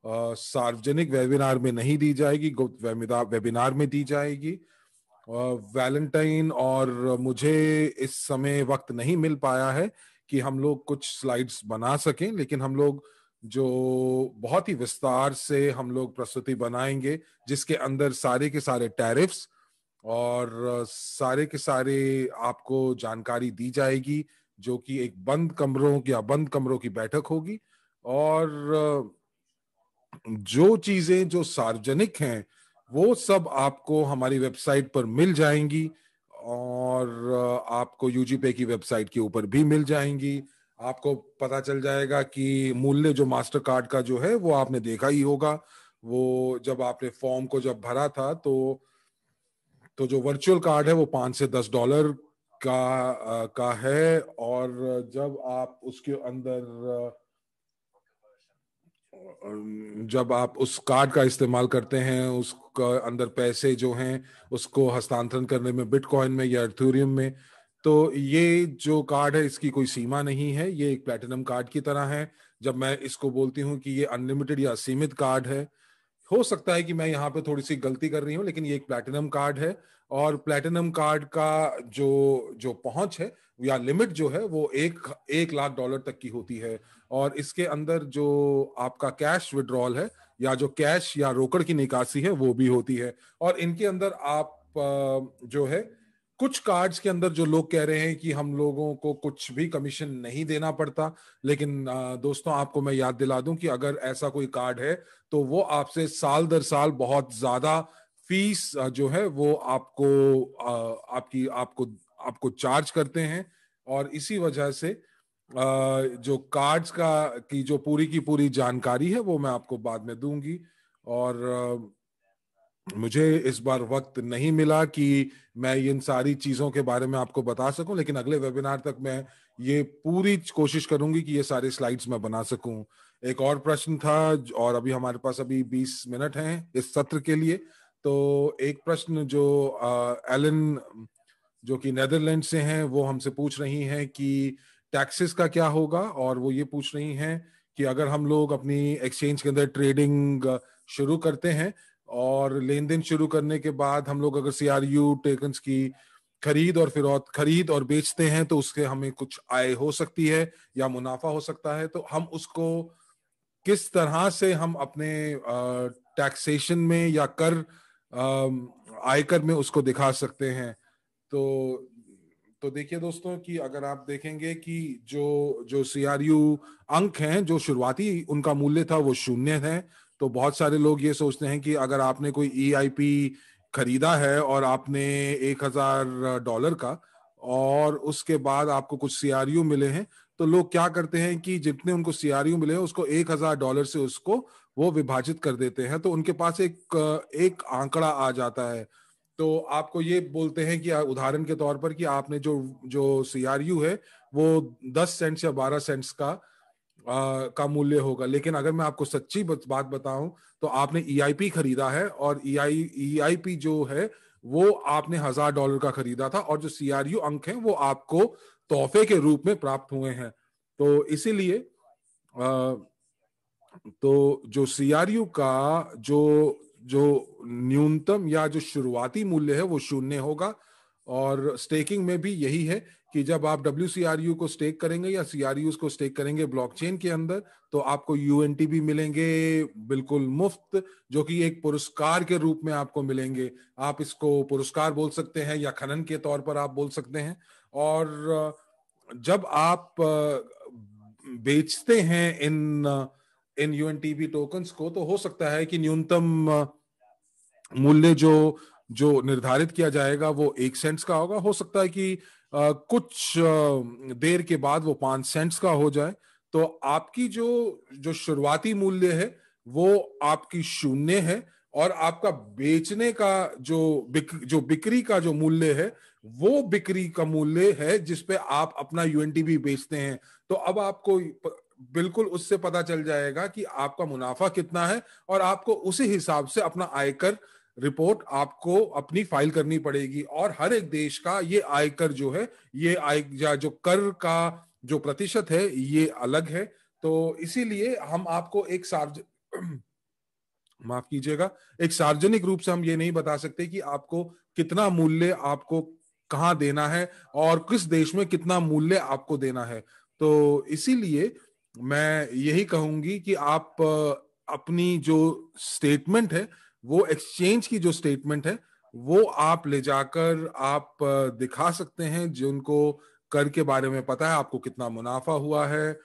सार्वजनिक वेबिनार में नहीं दी जाएगी गुप्त वेबिनार में दी जाएगी वैलेंटाइन और मुझे इस समय वक्त नहीं मिल पाया है कि हम लोग कुछ स्लाइड्स बना सकें लेकिन हम लोग जो बहुत ही विस्तार से हम लोग प्रस्तुति बनाएंगे जिसके अंदर सारे के सारे टैरिफ्स और सारे के सारे आपको जानकारी दी जाएगी जो कि एक बंद कमरों या बंद कमरों की बैठक होगी और जो चीजें जो सार्वजनिक हैं वो सब आपको हमारी वेबसाइट पर मिल जाएंगी और आपको यूजी पे की वेबसाइट के ऊपर भी मिल जाएंगी आपको पता चल जाएगा कि मूल्य जो मास्टर कार्ड का जो है वो आपने देखा ही होगा वो जब आपने फॉर्म को जब भरा था तो तो जो वर्चुअल कार्ड है वो पांच से दस डॉलर का आ, का है और जब आप उसके अंदर जब आप उस कार्ड का इस्तेमाल करते हैं उसका अंदर पैसे जो हैं उसको हस्तांतरण करने में बिटकॉइन में या अर्थूरियम में तो ये जो कार्ड है इसकी कोई सीमा नहीं है ये एक प्लेटिनम कार्ड की तरह है जब मैं इसको बोलती हूँ कि ये अनलिमिटेड या सीमित कार्ड है हो सकता है कि मैं यहाँ पे थोड़ी सी गलती कर रही हूँ लेकिन ये एक प्लेटिनम कार्ड है और प्लेटिनम कार्ड का जो जो पहुंच है या लिमिट जो है वो एक एक लाख डॉलर तक की होती है और इसके अंदर जो आपका कैश विड्रॉल है या जो कैश या रोकड़ की निकासी है वो भी होती है और इनके अंदर आप जो है कुछ कार्ड्स के अंदर जो लोग कह रहे हैं कि हम लोगों को कुछ भी कमीशन नहीं देना पड़ता लेकिन दोस्तों आपको मैं याद दिला दूं कि अगर ऐसा कोई कार्ड है तो वो आपसे साल दर साल बहुत ज्यादा फीस जो है वो आपको आपकी आपको आपको चार्ज करते हैं और इसी वजह से जो कार्ड्स का की जो पूरी की पूरी जानकारी है वो मैं आपको बाद में दूंगी और मुझे इस बार वक्त नहीं मिला कि मैं इन सारी चीजों के बारे में आपको बता सकूं लेकिन अगले वेबिनार तक मैं ये पूरी कोशिश करूंगी कि ये सारे स्लाइड्स मैं बना सकूं एक और प्रश्न था और अभी हमारे पास अभी 20 मिनट हैं इस सत्र के लिए तो एक प्रश्न जो एलन जो कि नेदरलैंड से हैं वो हमसे पूछ रही हैं कि टैक्सेस का क्या होगा और वो ये पूछ रही हैं कि अगर हम लोग अपनी एक्सचेंज के अंदर ट्रेडिंग uh, शुरू करते हैं और लेन देन शुरू करने के बाद हम लोग अगर सी टेकन्स की खरीद और फिर खरीद और बेचते हैं तो उसके हमें कुछ आय हो सकती है या मुनाफा हो सकता है तो हम उसको किस तरह से हम अपने टैक्सेशन uh, में या कर um, आयकर में उसको दिखा सकते हैं तो तो देखिए दोस्तों कि अगर आप देखेंगे कि जो जो सीआरयू अंक हैं जो शुरुआती उनका मूल्य था वो शून्य है तो बहुत सारे लोग ये सोचते हैं कि अगर आपने कोई ई e खरीदा है और आपने एक हजार डॉलर का और उसके बाद आपको कुछ सी मिले हैं तो लोग क्या करते हैं कि जितने उनको सी मिले हैं उसको एक हजार डॉलर से उसको वो विभाजित कर देते हैं तो उनके पास एक एक आंकड़ा आ जाता है तो आपको ये बोलते हैं कि उदाहरण के तौर पर कि आपने जो जो सीआरयू है वो दस सेंट्स या बारह सेंट्स का आ, का मूल्य होगा लेकिन अगर मैं आपको सच्ची बात बताऊं तो आपने ईआईपी e खरीदा है और ईआई e ईआईपी e जो है वो आपने हजार डॉलर का खरीदा था और जो सीआरयू अंक है वो आपको तोहफे के रूप में प्राप्त हुए हैं तो इसीलिए तो जो सीआरयू का जो जो न्यूनतम या जो शुरुआती मूल्य है वो शून्य होगा और स्टेकिंग में भी यही है कि जब आप डब्ल्यू को स्टेक करेंगे या सी को स्टेक करेंगे ब्लॉकचेन के अंदर तो आपको यू भी मिलेंगे बिल्कुल मुफ्त जो कि एक पुरस्कार के रूप में आपको मिलेंगे आप इसको पुरस्कार बोल सकते हैं या खनन के तौर पर आप बोल सकते हैं और जब आप बेचते हैं इन इन यू एन टोकन को तो हो सकता है कि न्यूनतम मूल्य जो जो निर्धारित किया जाएगा वो एक सेंट्स का होगा हो सकता है कि आ, कुछ आ, देर के बाद वो पांच सेंट्स का हो जाए तो आपकी जो जो शुरुआती मूल्य है वो आपकी शून्य है और आपका बेचने का जो बिक, जो बिक्री का जो मूल्य है वो बिक्री का मूल्य है जिसपे आप अपना यूएनटीबी बेचते हैं तो अब आपको बिल्कुल उससे पता चल जाएगा कि आपका मुनाफा कितना है और आपको उसी हिसाब से अपना आयकर रिपोर्ट आपको अपनी फाइल करनी पड़ेगी और हर एक देश का ये आयकर जो है ये आय जो कर का जो प्रतिशत है ये अलग है तो इसीलिए हम आपको एक सार्वज माफ कीजिएगा एक सार्वजनिक रूप से हम ये नहीं बता सकते कि आपको कितना मूल्य आपको कहाँ देना है और किस देश में कितना मूल्य आपको देना है तो इसीलिए मैं यही कहूंगी कि आप अपनी जो स्टेटमेंट है वो एक्सचेंज की जो स्टेटमेंट है वो आप ले जाकर आप दिखा सकते हैं जिनको कर के बारे में पता है आपको कितना मुनाफा हुआ है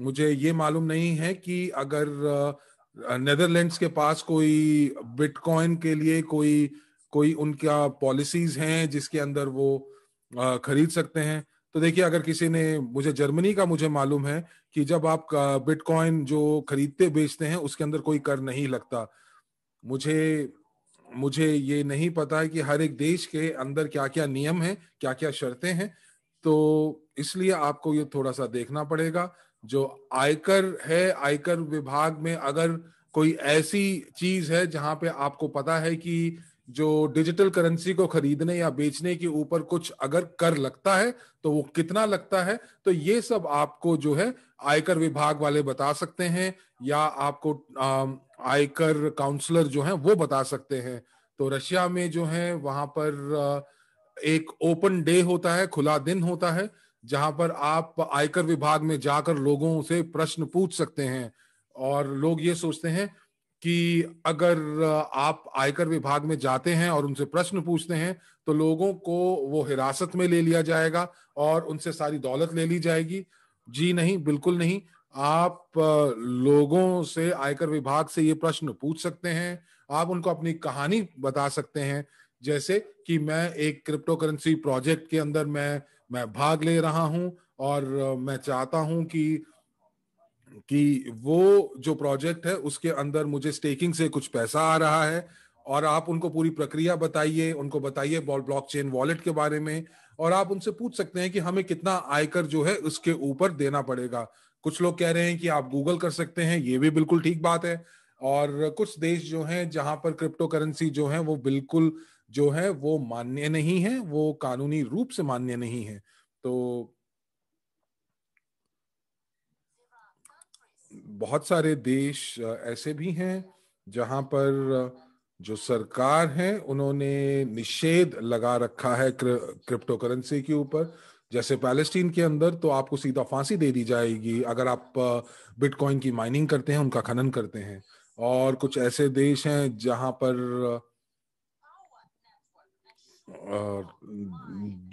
मुझे ये मालूम नहीं है कि अगर नेदरलैंड्स के पास कोई बिटकॉइन के लिए कोई कोई उनका पॉलिसीज हैं जिसके अंदर वो खरीद सकते हैं तो देखिए अगर किसी ने मुझे जर्मनी का मुझे मालूम है कि जब आप बिटकॉइन जो खरीदते बेचते हैं उसके अंदर कोई कर नहीं लगता मुझे मुझे ये नहीं पता है कि हर एक देश के अंदर क्या क्या नियम है क्या क्या शर्तें हैं तो इसलिए आपको ये थोड़ा सा देखना पड़ेगा जो आयकर है आयकर विभाग में अगर कोई ऐसी चीज है जहां पे आपको पता है कि जो डिजिटल करेंसी को खरीदने या बेचने के ऊपर कुछ अगर कर लगता है तो वो कितना लगता है तो ये सब आपको जो है आयकर विभाग वाले बता सकते हैं या आपको आयकर काउंसलर जो है वो बता सकते हैं तो रशिया में जो है वहां पर एक ओपन डे होता है खुला दिन होता है जहां पर आप आयकर विभाग में जाकर लोगों से प्रश्न पूछ सकते हैं और लोग ये सोचते हैं कि अगर आप आयकर विभाग में जाते हैं और उनसे प्रश्न पूछते हैं तो लोगों को वो हिरासत में ले लिया जाएगा और उनसे सारी दौलत ले ली जाएगी जी नहीं बिल्कुल नहीं आप लोगों से आयकर विभाग से ये प्रश्न पूछ सकते हैं आप उनको अपनी कहानी बता सकते हैं जैसे कि मैं एक क्रिप्टो करेंसी प्रोजेक्ट के अंदर मैं मैं भाग ले रहा हूं और मैं चाहता हूं कि कि वो जो प्रोजेक्ट है उसके अंदर मुझे स्टेकिंग से कुछ पैसा आ रहा है और आप उनको पूरी प्रक्रिया बताइए उनको बताइए चेन वॉलेट के बारे में और आप उनसे पूछ सकते हैं कि हमें कितना आयकर जो है उसके ऊपर देना पड़ेगा कुछ लोग कह रहे हैं कि आप गूगल कर सकते हैं ये भी बिल्कुल ठीक बात है और कुछ देश जो हैं जहां पर क्रिप्टो करेंसी जो है वो बिल्कुल जो है वो मान्य नहीं है वो कानूनी रूप से मान्य नहीं है तो बहुत सारे देश ऐसे भी हैं जहां पर जो सरकार है उन्होंने निषेध लगा रखा है क्र, क्रिप्टो करेंसी के ऊपर जैसे पैलेस्टीन के अंदर तो आपको सीधा फांसी दे दी जाएगी अगर आप बिटकॉइन की माइनिंग करते हैं उनका खनन करते हैं और कुछ ऐसे देश हैं जहां पर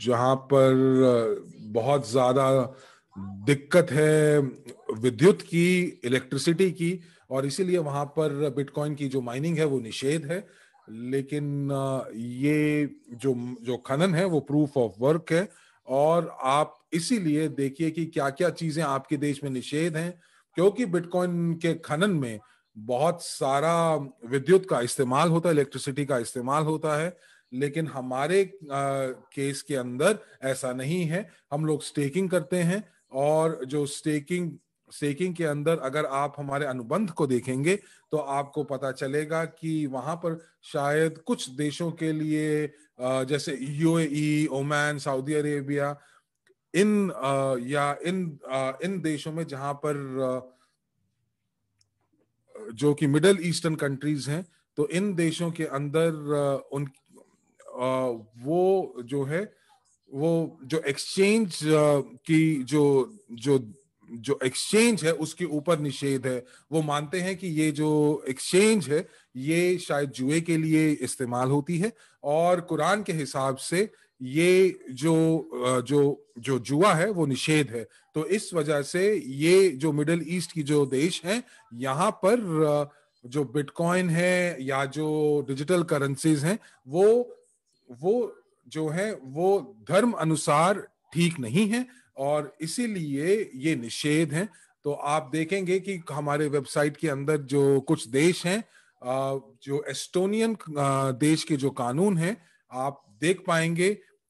जहां पर बहुत ज्यादा दिक्कत है विद्युत की इलेक्ट्रिसिटी की और इसीलिए वहां पर बिटकॉइन की जो माइनिंग है वो निषेध है लेकिन ये जो जो खनन है वो प्रूफ ऑफ वर्क है और आप इसीलिए देखिए कि क्या क्या चीजें आपके देश में निषेध हैं क्योंकि बिटकॉइन के खनन में बहुत सारा विद्युत का इस्तेमाल होता है इलेक्ट्रिसिटी का इस्तेमाल होता है लेकिन हमारे आ, केस के अंदर ऐसा नहीं है हम लोग स्टेकिंग करते हैं और जो स्टेकिंग स्टेकिंग के अंदर अगर आप हमारे अनुबंध को देखेंगे तो आपको पता चलेगा कि वहां पर शायद कुछ देशों के लिए जैसे यूएई, ओमान सऊदी अरेबिया इन या इन इन देशों में जहां पर जो कि मिडल ईस्टर्न कंट्रीज हैं तो इन देशों के अंदर उन वो जो है वो जो एक्सचेंज uh, की जो जो जो एक्सचेंज है उसके ऊपर निषेध है वो मानते हैं कि ये जो एक्सचेंज है ये शायद जुए के लिए इस्तेमाल होती है और कुरान के हिसाब से ये जो uh, जो जो जुआ है वो निषेध है तो इस वजह से ये जो मिडिल ईस्ट की जो देश हैं यहाँ पर uh, जो बिटकॉइन है या जो डिजिटल करेंसीज हैं वो वो जो है वो धर्म अनुसार ठीक नहीं है और इसीलिए ये निषेध है तो आप देखेंगे कि हमारे वेबसाइट के अंदर जो कुछ देश हैं जो एस्टोनियन देश के जो कानून हैं आप देख पाएंगे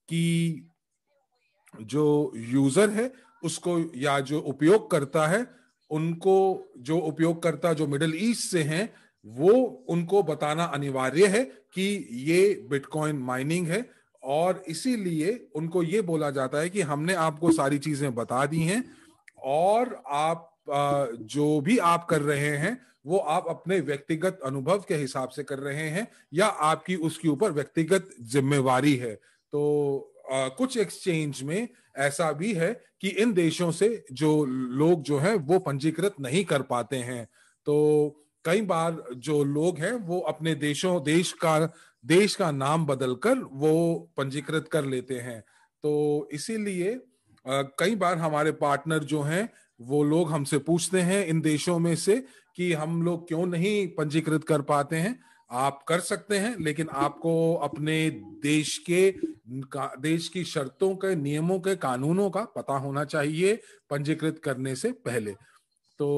कि जो यूजर है उसको या जो उपयोग करता है उनको जो उपयोगकर्ता जो मिडिल ईस्ट से हैं वो उनको बताना अनिवार्य है कि ये बिटकॉइन माइनिंग है और इसीलिए उनको ये बोला जाता है कि हमने आपको सारी चीजें बता दी हैं और आप जो भी आप कर रहे हैं वो आप अपने व्यक्तिगत अनुभव के हिसाब से कर रहे हैं या आपकी उसके ऊपर व्यक्तिगत जिम्मेवारी है तो आ, कुछ एक्सचेंज में ऐसा भी है कि इन देशों से जो लोग जो हैं वो पंजीकृत नहीं कर पाते हैं तो कई बार जो लोग हैं वो अपने देशों देश का देश का नाम बदलकर वो पंजीकृत कर लेते हैं तो इसीलिए कई बार हमारे पार्टनर जो हैं वो लोग हमसे पूछते हैं इन देशों में से कि हम लोग क्यों नहीं पंजीकृत कर पाते हैं आप कर सकते हैं लेकिन आपको अपने देश के देश की शर्तों के नियमों के कानूनों का पता होना चाहिए पंजीकृत करने से पहले तो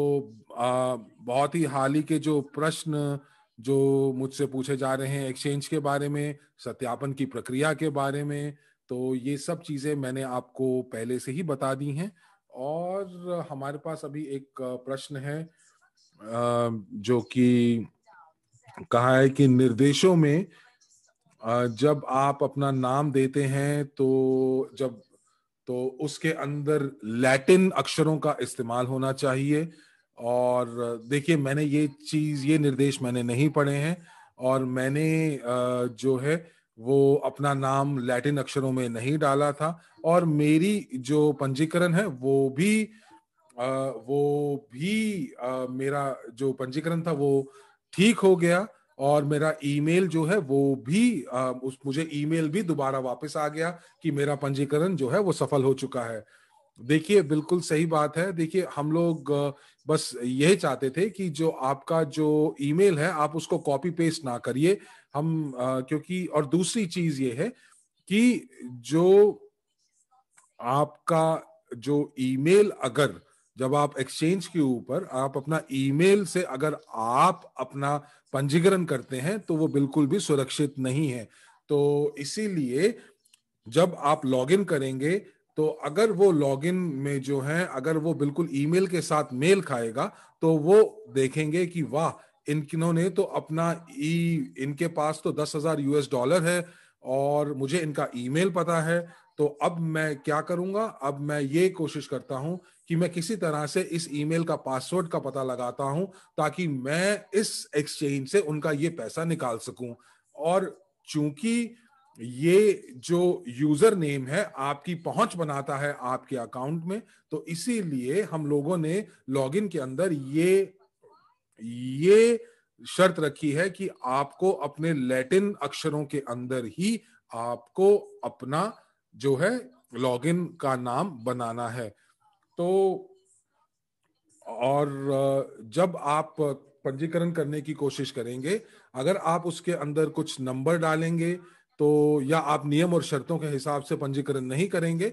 आ, बहुत ही हाल ही के जो प्रश्न जो मुझसे पूछे जा रहे हैं एक्सचेंज के बारे में सत्यापन की प्रक्रिया के बारे में तो ये सब चीज़ें मैंने आपको पहले से ही बता दी हैं और हमारे पास अभी एक प्रश्न है जो कि कहा है कि निर्देशों में जब आप अपना नाम देते हैं तो जब तो उसके अंदर लैटिन अक्षरों का इस्तेमाल होना चाहिए और देखिए मैंने ये चीज ये निर्देश मैंने नहीं पढ़े हैं और मैंने जो है वो अपना नाम लैटिन अक्षरों में नहीं डाला था और मेरी जो पंजीकरण है वो भी वो भी मेरा जो पंजीकरण था वो ठीक हो गया और मेरा ईमेल जो है वो भी उस मुझे ईमेल भी दोबारा वापस आ गया कि मेरा पंजीकरण जो है वो सफल हो चुका है देखिए बिल्कुल सही बात है देखिए हम लोग बस यही चाहते थे कि जो आपका जो ईमेल है आप उसको कॉपी पेस्ट ना करिए हम क्योंकि और दूसरी चीज ये है कि जो आपका जो ईमेल अगर जब आप एक्सचेंज के ऊपर आप अपना ईमेल से अगर आप अपना पंजीकरण करते हैं तो वो बिल्कुल भी सुरक्षित नहीं है तो इसीलिए जब आप लॉगिन करेंगे तो अगर वो लॉगिन में जो है अगर वो बिल्कुल ईमेल के साथ मेल खाएगा तो वो देखेंगे कि वाह इन्होंने तो अपना ई e, इनके पास तो दस हजार यूएस डॉलर है और मुझे इनका ईमेल पता है तो अब मैं क्या करूंगा अब मैं ये कोशिश करता हूं कि मैं किसी तरह से इस ईमेल का पासवर्ड का पता लगाता हूं ताकि मैं इस एक्सचेंज से उनका ये पैसा निकाल सकूं और चूंकि ये जो यूजर नेम है आपकी पहुंच बनाता है आपके अकाउंट में तो इसीलिए हम लोगों ने लॉगिन के अंदर ये ये शर्त रखी है कि आपको अपने लैटिन अक्षरों के अंदर ही आपको अपना जो है लॉगिन का नाम बनाना है तो और जब आप पंजीकरण करने की कोशिश करेंगे अगर आप उसके अंदर कुछ नंबर डालेंगे तो या आप नियम और शर्तों के हिसाब से पंजीकरण नहीं करेंगे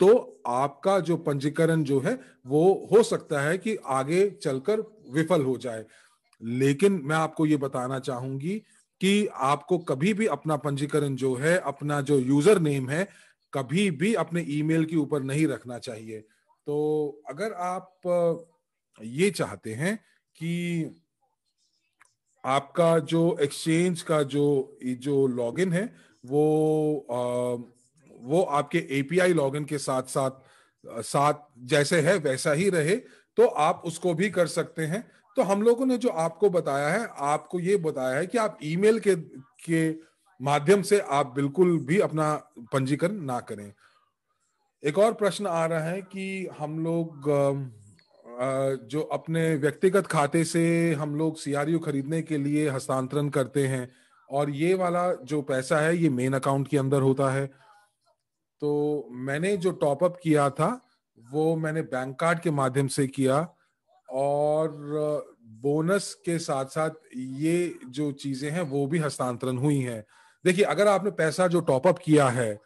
तो आपका जो पंजीकरण जो है वो हो सकता है कि आगे चलकर विफल हो जाए लेकिन मैं आपको ये बताना चाहूंगी कि आपको कभी भी अपना पंजीकरण जो है अपना जो यूजर नेम है कभी भी अपने ईमेल के ऊपर नहीं रखना चाहिए तो अगर आप ये चाहते हैं कि आपका जो एक्सचेंज का जो जो लॉगिन है वो आ, वो आपके एपीआई लॉगिन के साथ साथ साथ जैसे है वैसा ही रहे तो आप उसको भी कर सकते हैं तो हम लोगों ने जो आपको बताया है आपको ये बताया है कि आप ईमेल के के माध्यम से आप बिल्कुल भी अपना पंजीकरण ना करें एक और प्रश्न आ रहा है कि हम लोग जो अपने व्यक्तिगत खाते से हम लोग सीआरयू खरीदने के लिए हस्तांतरण करते हैं और ये वाला जो पैसा है ये मेन अकाउंट के अंदर होता है तो मैंने जो टॉपअप किया था वो मैंने बैंक कार्ड के माध्यम से किया और बोनस के साथ साथ ये जो चीजें हैं वो भी हस्तांतरण हुई हैं देखिए अगर आपने पैसा जो टॉप अप किया है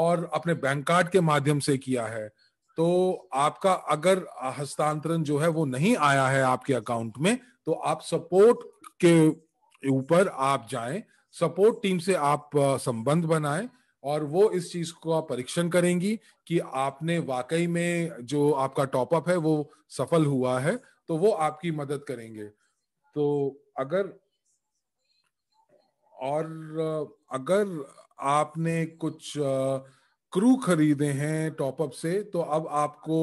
और अपने बैंक कार्ड के माध्यम से किया है तो आपका अगर हस्तांतरण जो है वो नहीं आया है आपके अकाउंट में तो आप सपोर्ट के ऊपर आप जाएं सपोर्ट टीम से आप संबंध बनाएं और वो इस चीज का परीक्षण करेंगी कि आपने वाकई में जो आपका टॉपअप है वो सफल हुआ है तो वो आपकी मदद करेंगे तो अगर और अगर आपने कुछ क्रू खरीदे हैं टॉपअप से तो अब आपको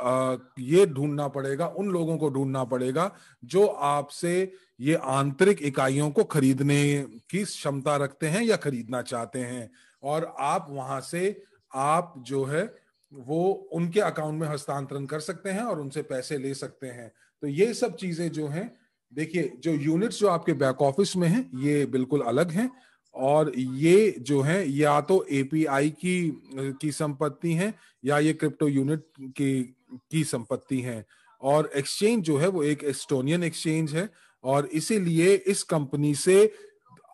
आ, ये ढूंढना पड़ेगा उन लोगों को ढूंढना पड़ेगा जो आपसे ये आंतरिक इकाइयों को खरीदने की क्षमता रखते हैं या खरीदना चाहते हैं और आप वहां से आप जो है वो उनके अकाउंट में हस्तांतरण कर सकते हैं और उनसे पैसे ले सकते हैं तो ये सब चीजें जो हैं देखिए जो यूनिट्स जो आपके बैक ऑफिस में हैं ये बिल्कुल अलग हैं और ये जो है या तो एपीआई की की संपत्ति है या ये क्रिप्टो यूनिट की की संपत्ति है और एक्सचेंज जो है वो एक एस्टोनियन एक्सचेंज है और इसीलिए इस कंपनी से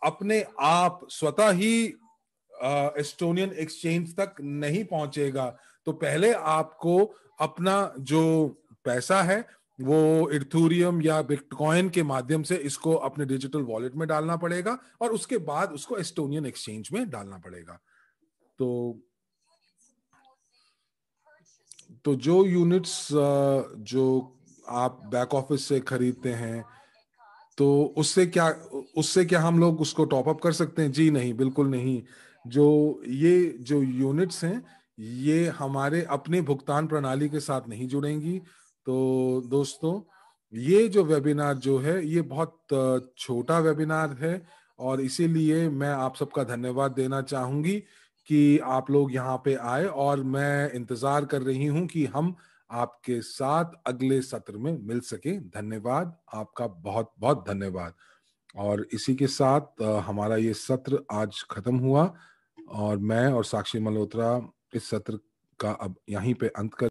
अपने आप स्वतः ही एस्टोनियन एक्सचेंज तक नहीं पहुंचेगा तो पहले आपको अपना जो पैसा है वो इथूरियम या बिटकॉइन के माध्यम से इसको अपने डिजिटल वॉलेट में डालना पड़ेगा और उसके बाद उसको एस्टोनियन एक्सचेंज में डालना पड़ेगा तो तो जो यूनिट्स जो आप बैक ऑफिस से खरीदते हैं तो उससे क्या उससे क्या हम लोग उसको टॉप अप कर सकते हैं जी नहीं बिल्कुल नहीं जो ये जो यूनिट्स हैं ये हमारे अपने भुगतान प्रणाली के साथ नहीं जुड़ेंगी तो दोस्तों ये जो वेबिनार जो है ये बहुत छोटा वेबिनार है और इसीलिए मैं आप सबका धन्यवाद देना चाहूंगी कि आप लोग यहाँ पे आए और मैं इंतजार कर रही हूँ कि हम आपके साथ अगले सत्र में मिल सके धन्यवाद आपका बहुत बहुत धन्यवाद और इसी के साथ हमारा ये सत्र आज खत्म हुआ और मैं और साक्षी मल्होत्रा इस सत्र का अब यहीं पे अंत कर